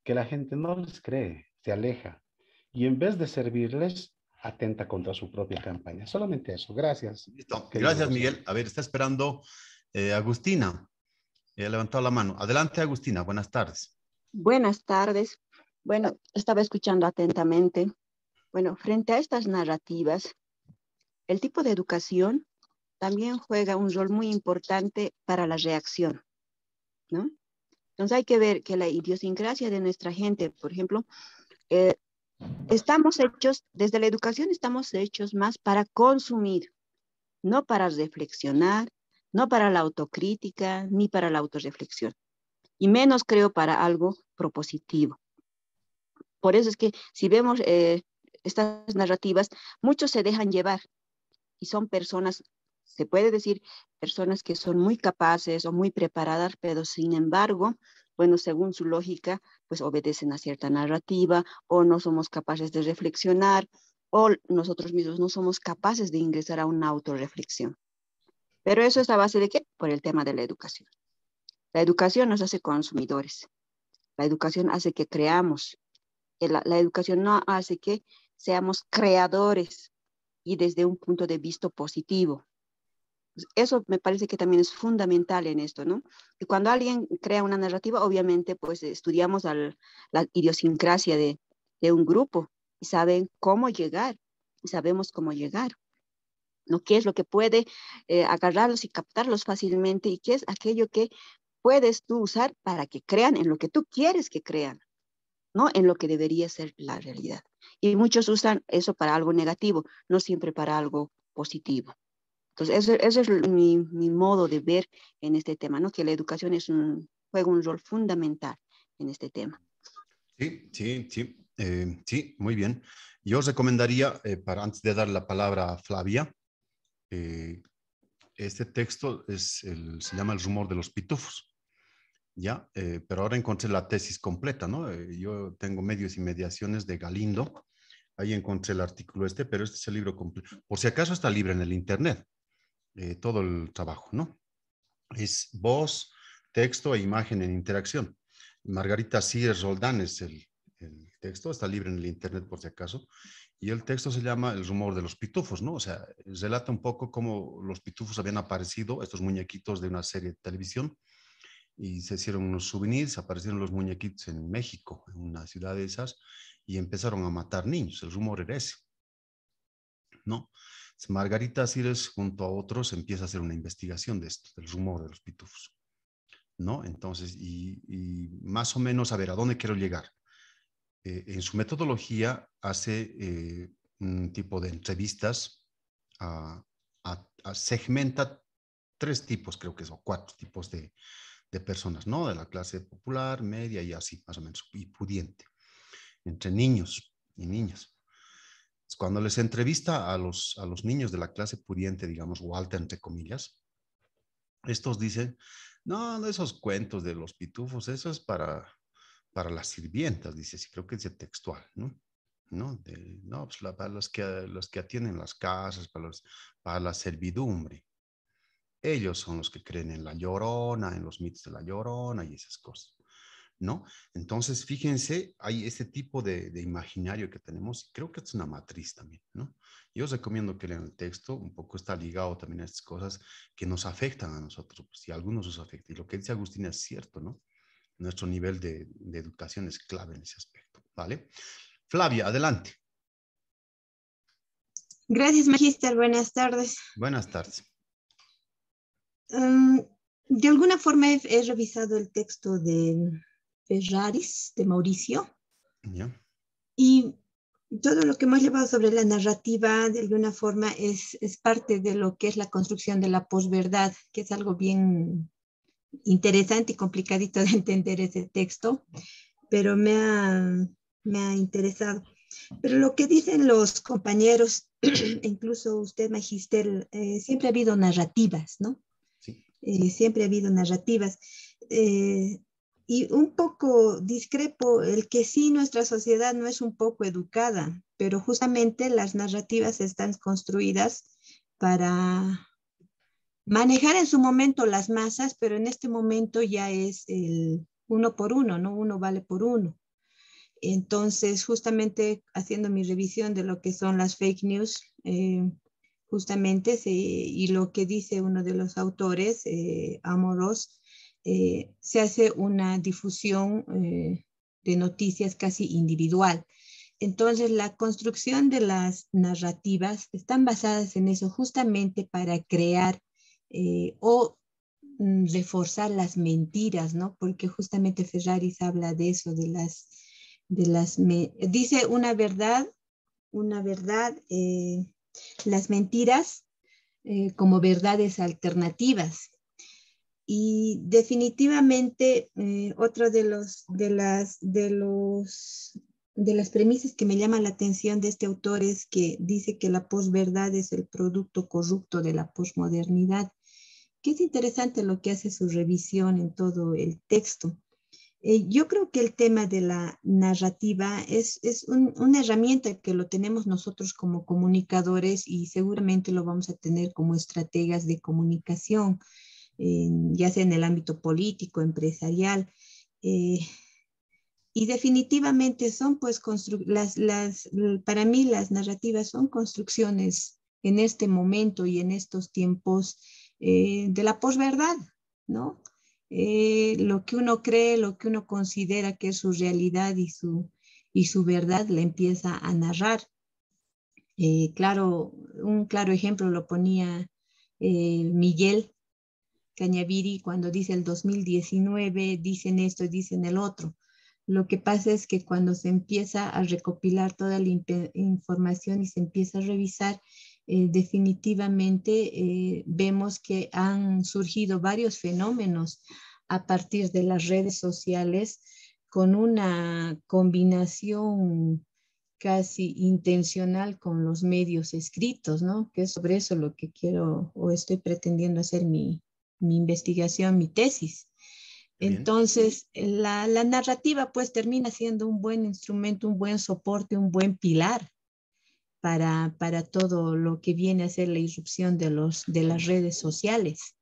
que la gente no les cree, se aleja. Y en vez de servirles, atenta contra su propia campaña. Solamente eso. Gracias. Gracias, Miguel. A ver, está esperando eh, Agustina. He eh, levantado la mano. Adelante, Agustina. Buenas tardes. Buenas tardes. Bueno, estaba escuchando atentamente bueno, frente a estas narrativas, el tipo de educación también juega un rol muy importante para la reacción, ¿no? Entonces hay que ver que la idiosincrasia de nuestra gente, por ejemplo, eh, estamos hechos, desde la educación estamos hechos más para consumir, no para reflexionar, no para la autocrítica, ni para la autorreflexión, y menos creo para algo propositivo. Por eso es que si vemos eh, estas narrativas, muchos se dejan llevar y son personas, se puede decir, personas que son muy capaces o muy preparadas, pero sin embargo, bueno, según su lógica, pues obedecen a cierta narrativa o no somos capaces de reflexionar o nosotros mismos no somos capaces de ingresar a una autorreflexión. Pero eso es a base de qué? Por el tema de la educación. La educación nos hace consumidores. La educación hace que creamos. la educación no hace que seamos creadores y desde un punto de vista positivo. Pues, eso me parece que también es fundamental en esto, ¿no? Y cuando alguien crea una narrativa, obviamente, pues estudiamos la idiosincrasia de, un grupo y saben cómo llegar, y sabemos cómo llegar. ¿no? ¿Qué es lo que puede eh, agarrarlos y captarlos fácilmente? ¿Y qué es aquello que puedes tú usar para que crean en lo que tú quieres que crean? ¿no? En lo que debería ser la realidad. Y muchos usan eso para algo negativo, no siempre para algo positivo. Entonces, ese, es mi, modo de ver en este tema, ¿no? Que la educación es un, juega un rol fundamental en este tema. Sí, sí, sí. Eh, sí, muy bien. Yo os recomendaría, eh, para, antes de dar la palabra a Flavia, eh, este texto es se llama El rumor de los pitufos. ¿ya? Eh, pero ahora encontré la tesis completa, ¿no? Eh, yo tengo medios y mediaciones de Galindo, ahí encontré el artículo este, pero este es el libro completo. Por si acaso está libre en el Internet, eh, todo el trabajo, ¿no? Es voz, texto e imagen en interacción. Margarita Cires Roldán es el, el texto, está libre en el Internet por si acaso. Y el texto se llama El rumor de los pitufos, ¿no? O sea, relata un poco cómo los pitufos habían aparecido, estos muñequitos de una serie de televisión, y se hicieron unos souvenirs, aparecieron los muñequitos en México, en una ciudad de esas, y empezaron a matar niños. El rumor era ese. ¿No? Margarita Cires, junto a otros, empieza a hacer una investigación de esto, del rumor de los pitufos. ¿No? Entonces, y, más o menos, a ver, ¿a dónde quiero llegar? Eh, en su metodología hace eh, un tipo de entrevistas, a segmenta tres tipos, creo que son cuatro tipos de, de personas, ¿no? De la clase popular, media y así, más o menos, y pudiente, entre niños y niñas. Cuando les entrevista a los, a los niños de la clase pudiente, digamos, o alta, entre comillas, estos dicen, no, esos cuentos de los pitufos, eso es para, para las sirvientas, dice, sí, creo que es textual, ¿no? ¿No? De, no, pues para los que, los que atienden las casas, para, los, para la servidumbre. Ellos son los que creen en la llorona, en los mitos de la llorona y esas cosas, ¿no? Entonces, fíjense, hay este tipo de, de imaginario que tenemos. Creo que es una matriz también, ¿no? Yo os recomiendo que lean el texto, un poco está ligado también a estas cosas que nos afectan a nosotros, pues, y algunos nos afecta. Y lo que dice Agustín es cierto, ¿no? Nuestro nivel de, de educación es clave en ese aspecto, ¿vale? Flavia, adelante. Gracias, Magister. Buenas tardes. Buenas tardes. Em, de alguna forma he, revisado el texto de Ferraris, de Mauricio, y todo lo que hemos llevado sobre la narrativa, de alguna forma, es, parte de lo que es la construcción de la posverdad, que es algo bien interesante y complicadito de entender ese texto, pero me ha, interesado. Pero lo que dicen los compañeros, e incluso usted, Magister, eh, siempre ha habido narrativas, ¿no? Eh, siempre ha habido narrativas. Eh, y un poco discrepo el que sí nuestra sociedad no es un poco educada, pero justamente las narrativas están construidas para manejar en su momento las masas, pero en este momento ya es el uno por uno, ¿no? Uno vale por uno. Entonces, justamente haciendo mi revisión de lo que son las fake news, eh, justamente, y lo que dice uno de los autores, eh, Amoros, eh, se hace una difusión eh, de noticias casi individual. Entonces, la construcción de las narrativas están basadas en eso justamente para crear o mm, reforzar las mentiras, ¿no? Porque justamente Ferraris habla de eso, de las, de las, dice una verdad, una verdad, las mentiras eh, como verdades alternativas. Y definitivamente eh, otra de, los, de, las, de, los, de las premisas que me llama la atención de este autor es que dice que la posverdad es el producto corrupto de la posmodernidad, que es interesante lo que hace su revisión en todo el texto. Eh, yo creo que el tema de la narrativa es, una herramienta que lo tenemos nosotros como comunicadores y seguramente lo vamos a tener como estrategas de comunicación, ya sea en el ámbito político, empresarial. Eh, y definitivamente son pues las, para mí las narrativas son construcciones en este momento y en estos tiempos eh, de la posverdad, ¿no? Eh, lo que uno cree, lo que uno considera que es su realidad y su, verdad, la empieza a narrar. Eh, claro, un claro ejemplo lo ponía eh, Miguel Cañaviri cuando dice el 2019, dicen esto, y dicen el otro. Lo que pasa es que cuando se empieza a recopilar toda la información y se empieza a revisar, eh, definitivamente eh, vemos que han surgido varios fenómenos a partir de las redes sociales con una combinación casi intencional con los medios escritos, ¿no? Que es sobre eso lo que quiero o estoy pretendiendo hacer mi, investigación, mi tesis. Entonces, la, la narrativa pues termina siendo un buen instrumento, un buen soporte, un buen pilar para, para todo lo que viene a ser la irrupción de, los, de las redes sociales.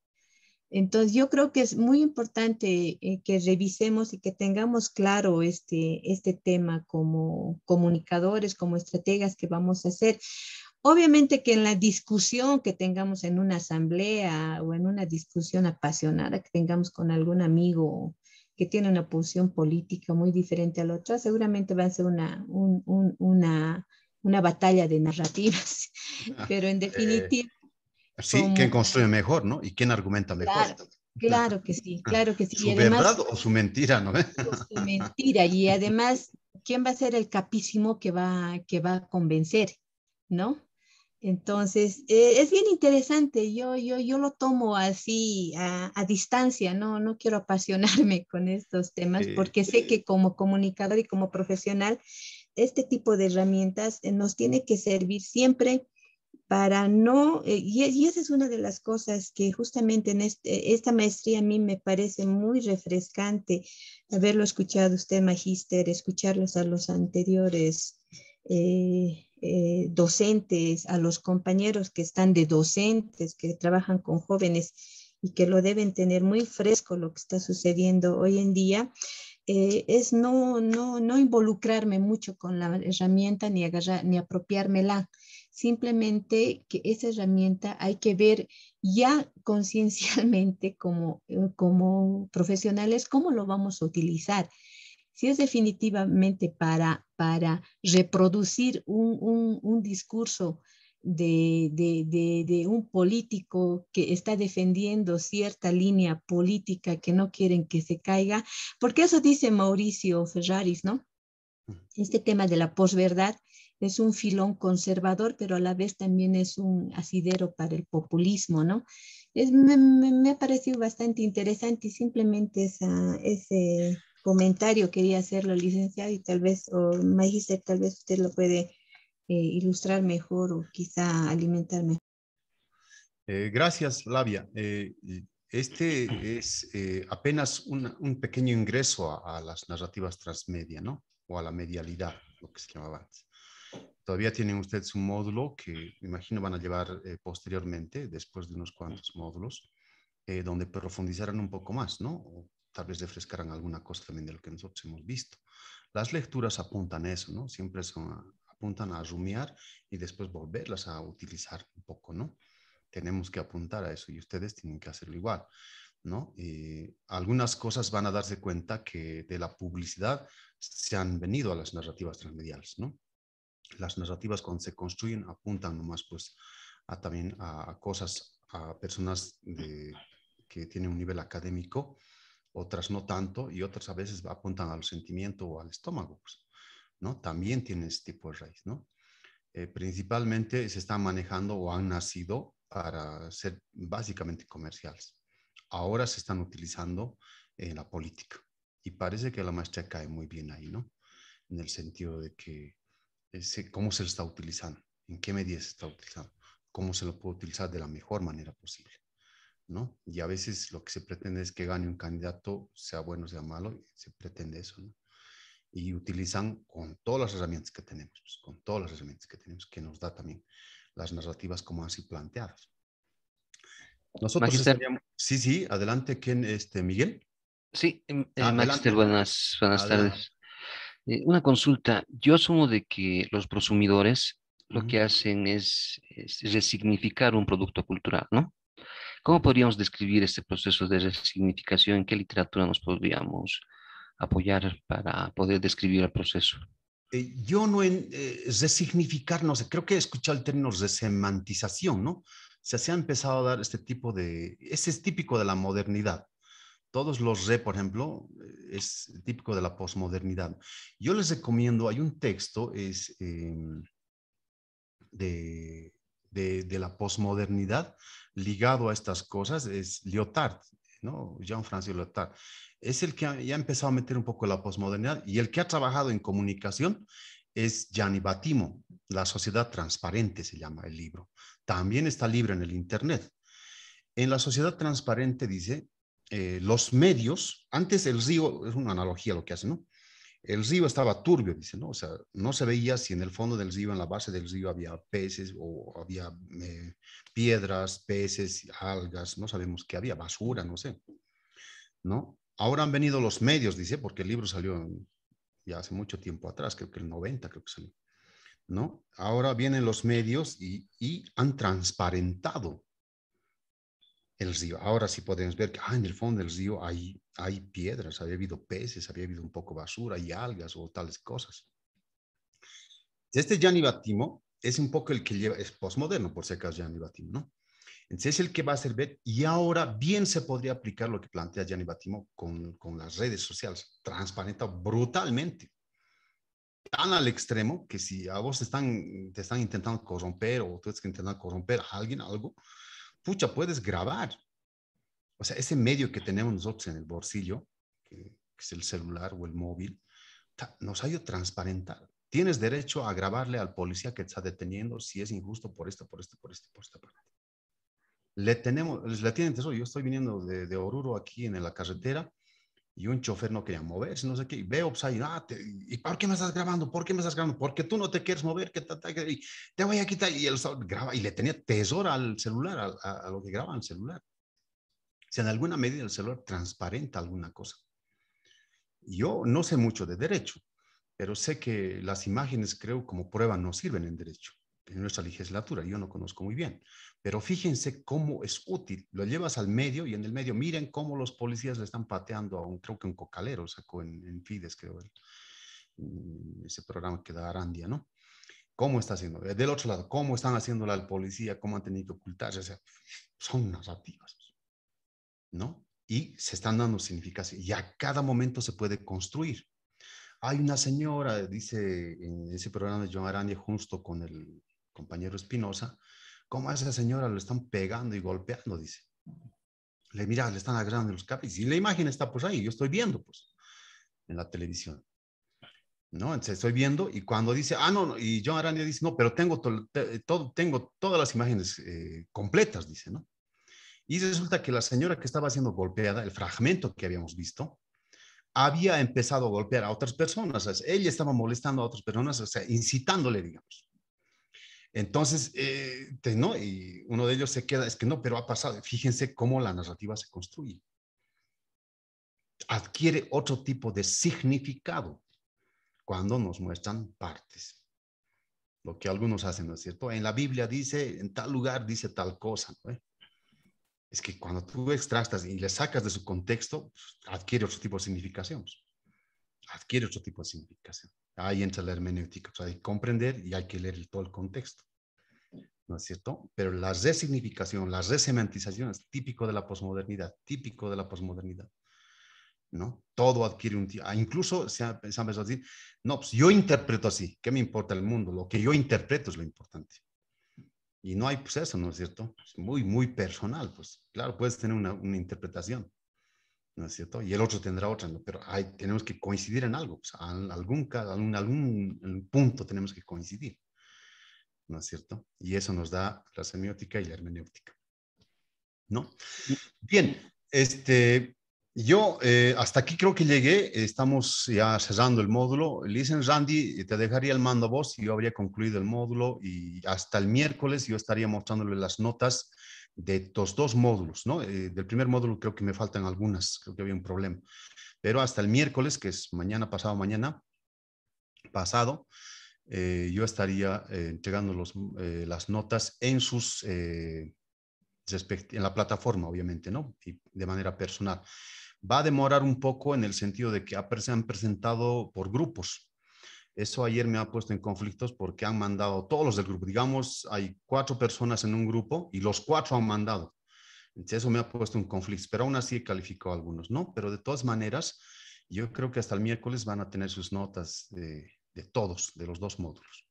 Entonces, yo creo que es muy importante eh, que revisemos y que tengamos claro este, este tema como comunicadores, como estrategas que vamos a hacer. Obviamente que en la discusión que tengamos en una asamblea o en una discusión apasionada que tengamos con algún amigo que tiene una posición política muy diferente a la otra, seguramente va a ser una, una una batalla de narrativas, pero en eh, definitiva... sí, quién construye mejor, ¿no? Y quién argumenta mejor. Claro, que sí, ah, claro que sí. Su verdad o su mentira, ¿no? Su mentira, y además, ¿quién va a ser el capísimo que va, que va a convencer, ¿no? Entonces, e, es bien interesante, yo, yo, yo lo tomo así a, distancia, ¿no? no quiero apasionarme con estos temas porque sé que como comunicador y como profesional este tipo de herramientas eh, nos tiene que servir siempre para no, eh, y, esa es una de las cosas que justamente en este, esta maestría a mí me parece muy refrescante, haberlo escuchado usted, magíster, escucharlos a los anteriores eh, docentes, a los compañeros que están de docentes, que trabajan con jóvenes y que lo deben tener muy fresco lo que está sucediendo hoy en día. Eh, es no, no, involucrarme mucho con la herramienta ni, agarrar, ni apropiármela. Simplemente que esa herramienta hay que ver ya conciencialmente como, eh, como profesionales cómo lo vamos a utilizar si es definitivamente para, para reproducir un, un, un discurso de, de, de, un político que está defendiendo cierta línea política que no quieren que se caiga, porque eso dice Mauricio Ferraris, ¿no? Este tema de la posverdad es un filón conservador, pero a la vez también es un asidero para el populismo, ¿no? Es, me, me, ha parecido bastante interesante y simplemente ese comentario quería hacerlo, licenciado, y tal vez, o magíster, tal vez usted lo puede eh, ilustrar mejor o quizá alimentar mejor. Eh, gracias, Flavia. Eh, este es apenas un pequeño ingreso a, las narrativas transmedia, ¿no? O a la medialidad, lo que se llamaba antes. Todavía tienen ustedes un módulo que me imagino van a llevar posteriormente, después de unos cuantos módulos, donde profundizarán un poco más, ¿no? O tal vez refrescarán alguna cosa también de lo que nosotros hemos visto las lecturas apuntan a eso, ¿no? Siempre son apuntan a rumiar y después volverlas a utilizar un poco, ¿no? Tenemos que apuntar a eso y ustedes tienen que hacerlo igual, ¿no? algunas cosas van a darse cuenta que de la publicidad se han venido a las narrativas transmediales, ¿no? Las narrativas cuando se construyen apuntan nomás pues a, también a, cosas, a personas que tienen un nivel académico, otras no tanto y otras a veces apuntan al sentimiento o al estómago. Pues. ¿no? También tiene ese tipo de raíz, ¿no? Eh, principalmente se están manejando o han nacido para ser básicamente comerciales. Ahora se están utilizando en la política y parece que la maestría cae muy bien ahí, ¿no? En el sentido de que ese, eh, cómo se lo está utilizando, en qué medida se está utilizando, cómo se lo puede utilizar de la mejor manera posible, ¿no? Y a veces lo que se pretende es que gane un candidato, sea bueno o sea malo, se pretende eso, ¿no? y utilizan con todas las herramientas que tenemos, pues, con todas las herramientas que tenemos, que nos da también las narrativas como así planteadas. Nosotros Sí, sí, adelante, ¿quién? Este, ¿Miguel? Sí, em, eh, buenas, buenas tardes. Eh, una consulta. Yo asumo de que los prosumidores lo que hacen es, es, resignificar un producto cultural, ¿no? ¿Cómo podríamos describir este proceso de resignificación? ¿En qué literatura nos podríamos apoyar para poder describir el proceso? Eh, yo no, en, eh, resignificar, no sé, creo que he escuchado el término resemantización, ¿no? se ha empezado a dar este tipo de, ese es típico de la modernidad. Todos los re, por ejemplo, eh, es típico de la posmodernidad. Yo les recomiendo, hay un texto, es em, de, de, de, la posmodernidad ligado a estas cosas, es Lyotard, jean Jean-Francis Lothar, es el que ya ha empezado a meter un poco la posmodernidad y el que ha trabajado en comunicación es Gianni Batimo. La sociedad transparente se llama el libro. También está libre en el Internet. En la sociedad transparente dice, eh, los medios, antes el río, es una analogía lo que hace, ¿no? El río estaba turbio, dice, ¿no? O sea, no se veía si en el fondo del río, en la base del río, había peces o había eh, piedras, peces, algas, no sabemos qué había, basura, no sé, ¿no? Ahora han venido los medios, dice, porque el libro salió ya hace mucho tiempo atrás, creo que el 90, creo que salió, ¿no? Ahora vienen los medios y han transparentado el río. Ahora sí podemos ver que ah, en el fondo del río hay, hay piedras, había habido peces, había habido un poco basura y algas o tales cosas. Este Gianni Battimo es un poco el que lleva, es postmoderno por si acaso Gianni Battimo, ¿no? Entonces es el que va a servir y ahora bien se podría aplicar lo que plantea Gianni Battimo con, las redes sociales, transparenta brutalmente, tan al extremo que si a vos te están, te están intentando corromper o tú estás intentando corromper a alguien, algo, pucha, puedes grabar. O sea, ese medio que tenemos nosotros en el bolsillo, que, es el celular o el móvil, nos ha ido transparentar. Tienes derecho a grabarle al policía que te está deteniendo si es injusto por esto, por esto, por esto, por esta Le tenemos, le tienen tesoro. Yo estoy viniendo de, de Oruro aquí en la carretera y un chofer no quería moverse, no sé qué, y veo, pues ahí, ah, ¿y por qué me estás grabando? ¿Por qué me estás grabando? Porque tú no te quieres mover, que tal? te voy a quitar. Y él graba, y le tenía tesoro al celular, a, lo que graba el celular. Si en alguna medida el celular transparenta alguna cosa. Yo no sé mucho de derecho, pero sé que las imágenes, creo, como prueba no sirven en derecho en nuestra legislatura, yo no conozco muy bien, pero fíjense cómo es útil, lo llevas al medio y en el medio miren cómo los policías le están pateando a un, creo que un cocalero, sacó en, en Fides, creo, mm, ese programa que da Arandia, ¿no? ¿Cómo está haciendo? Eh, del otro lado, ¿cómo están haciendo la policía? ¿Cómo han tenido que ocultarse? O sea, son narrativas, ¿no? Y se están dando significación y a cada momento se puede construir. Hay una señora, dice en ese programa de Joan Arandia, justo con el compañero Espinosa, cómo a esa señora lo están pegando y golpeando, dice. Le mira, le están agarrando los capis y la imagen está pues ahí, yo estoy viendo pues en la televisión. ¿No? Entonces estoy viendo y cuando dice, ah, no, y John Arania dice, no, pero tengo, todo, tengo todas las imágenes eh, completas, dice, ¿no? Y resulta que la señora que estaba siendo golpeada, el fragmento que habíamos visto, había empezado a golpear a otras personas. ella estaba molestando a otras personas, o sea, incitándole, digamos. Entonces, eh, ¿no? Y uno de ellos se queda, es que no, pero ha pasado. Fíjense cómo la narrativa se construye. Adquiere otro tipo de significado cuando nos muestran partes. Lo que algunos hacen, ¿no es cierto? En la Biblia dice, en tal lugar dice tal cosa, Es que cuando tú extractas y le sacas de su contexto, pues, adquiere otro tipo de significación. Adquiere otro tipo de significación. Ahí entra la hermenéutica, o sea, hay que comprender y hay que leer todo el contexto. ¿No es cierto? Pero la resignificación, la resemantización es típico de la posmodernidad, típico de la posmodernidad. ¿no? Todo adquiere un... Ah, incluso se han empezado a decir, no, pues yo interpreto así, ¿qué me importa el mundo? Lo que yo interpreto es lo importante. Y no hay pues eso, ¿no es cierto? Es pues, muy, muy personal, pues claro, puedes tener una, una interpretación, ¿no es cierto? Y el otro tendrá otra, pero hay, tenemos que coincidir en algo, en algún, algún punto tenemos que coincidir, ¿no es cierto? Y eso nos da la semiótica y la hermenéutica, ¿no? Bien, este, yo eh, hasta aquí creo que llegué, estamos ya cerrando el módulo. Listen, Randy, te dejaría el mando a vos y yo habría concluido el módulo y hasta el miércoles yo estaría mostrándole las notas de estos dos módulos, ¿no? Eh, del primer módulo creo que me faltan algunas, creo que había un problema. Pero hasta el miércoles, que es mañana, pasado mañana, pasado, eh, yo estaría eh, entregando las notas en sus, en la plataforma, obviamente, ¿no? Y de manera personal. Va a demorar un poco en el sentido de que se han presentado por grupos, eso ayer me ha puesto en conflictos porque han mandado todos los del grupo. Digamos, hay cuatro personas en un grupo y los cuatro han mandado. Entonces, eso me ha puesto en conflicto, pero aún así calificó a algunos, ¿no? Pero de todas maneras, yo creo que hasta el miércoles van a tener sus notas de, todos, de los dos módulos.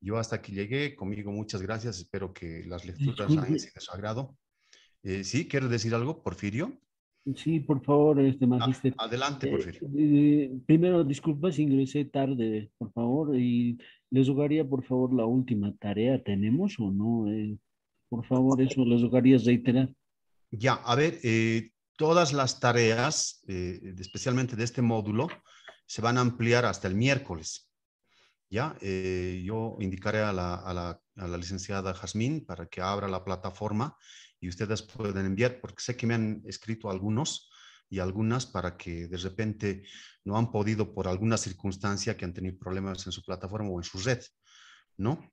Yo hasta aquí llegué, conmigo muchas gracias, espero que las lecturas hayan sido de su agrado. Eh, sí, quiero decir algo, Porfirio. Sí, por favor, este ah, magister. adelante, por favor. Eh, eh, primero, disculpas, ingresé tarde, por favor, y les jugaría, por favor, la última tarea. ¿Tenemos o no? Eh, por favor, eso les jugarías reiterar. Ya, a ver, todas las tareas, especialmente de este módulo, se van a ampliar hasta el miércoles. Ya, yo indicaré a la, a la, a la licenciada Jazmín para que abra la plataforma y ustedes pueden enviar, porque sé que me han escrito algunos y algunas para que de repente no han podido por alguna circunstancia que han tenido problemas en su plataforma o en su red, ¿no?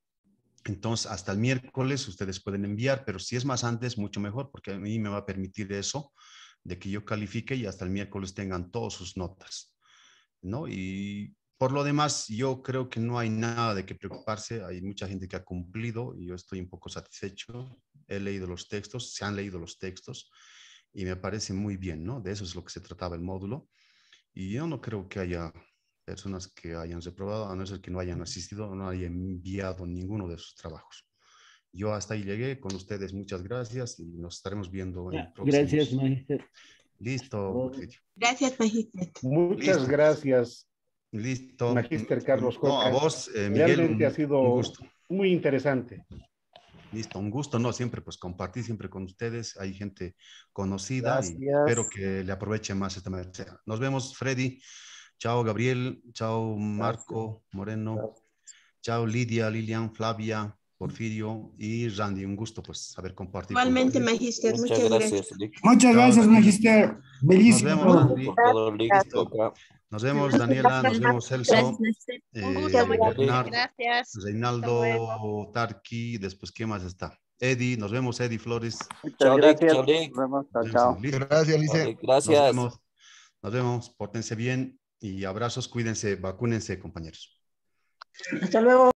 Entonces, hasta el miércoles ustedes pueden enviar, pero si es más antes, mucho mejor, porque a mí me va a permitir eso, de que yo califique y hasta el miércoles tengan todas sus notas, ¿no? Y por lo demás, yo creo que no hay nada de qué preocuparse, hay mucha gente que ha cumplido y yo estoy un poco satisfecho he leído los textos, se han leído los textos y me parece muy bien, ¿no? De eso es lo que se trataba el módulo. Y yo no creo que haya personas que hayan reprobado, a no ser que no hayan asistido no hayan enviado ninguno de sus trabajos. Yo hasta ahí llegué con ustedes. Muchas gracias y nos estaremos viendo. En gracias, Magister. Listo. Gracias, Magister. Muchas gracias. Listo. Magister Carlos Coca. a vos, eh, Realmente ha sido muy interesante. Listo, un gusto, ¿no? Siempre, pues compartir siempre con ustedes. Hay gente conocida y espero que le aproveche más esta manera. Nos vemos, Freddy. Chao, Gabriel. Chao, Marco Moreno. Chao, Lidia, Lilian, Flavia, Porfirio y Randy. Un gusto, pues, haber compartido. Igualmente, Magister. Muchas, gracias. Muchas gracias, Magister. Bellísimo. Nos vemos, nos vemos Daniela. Nos vemos, Celso. Gracias. Eh, gracias. Reinaldo Tarki, Después, ¿qué más está? Eddie, nos vemos, Eddie Flores. Chao, gracias. Chao, Gracias, Lice. Gracias. Nos vemos. Nos vemos. Pórtense bien y abrazos. Cuídense, vacúnense, compañeros. Hasta luego.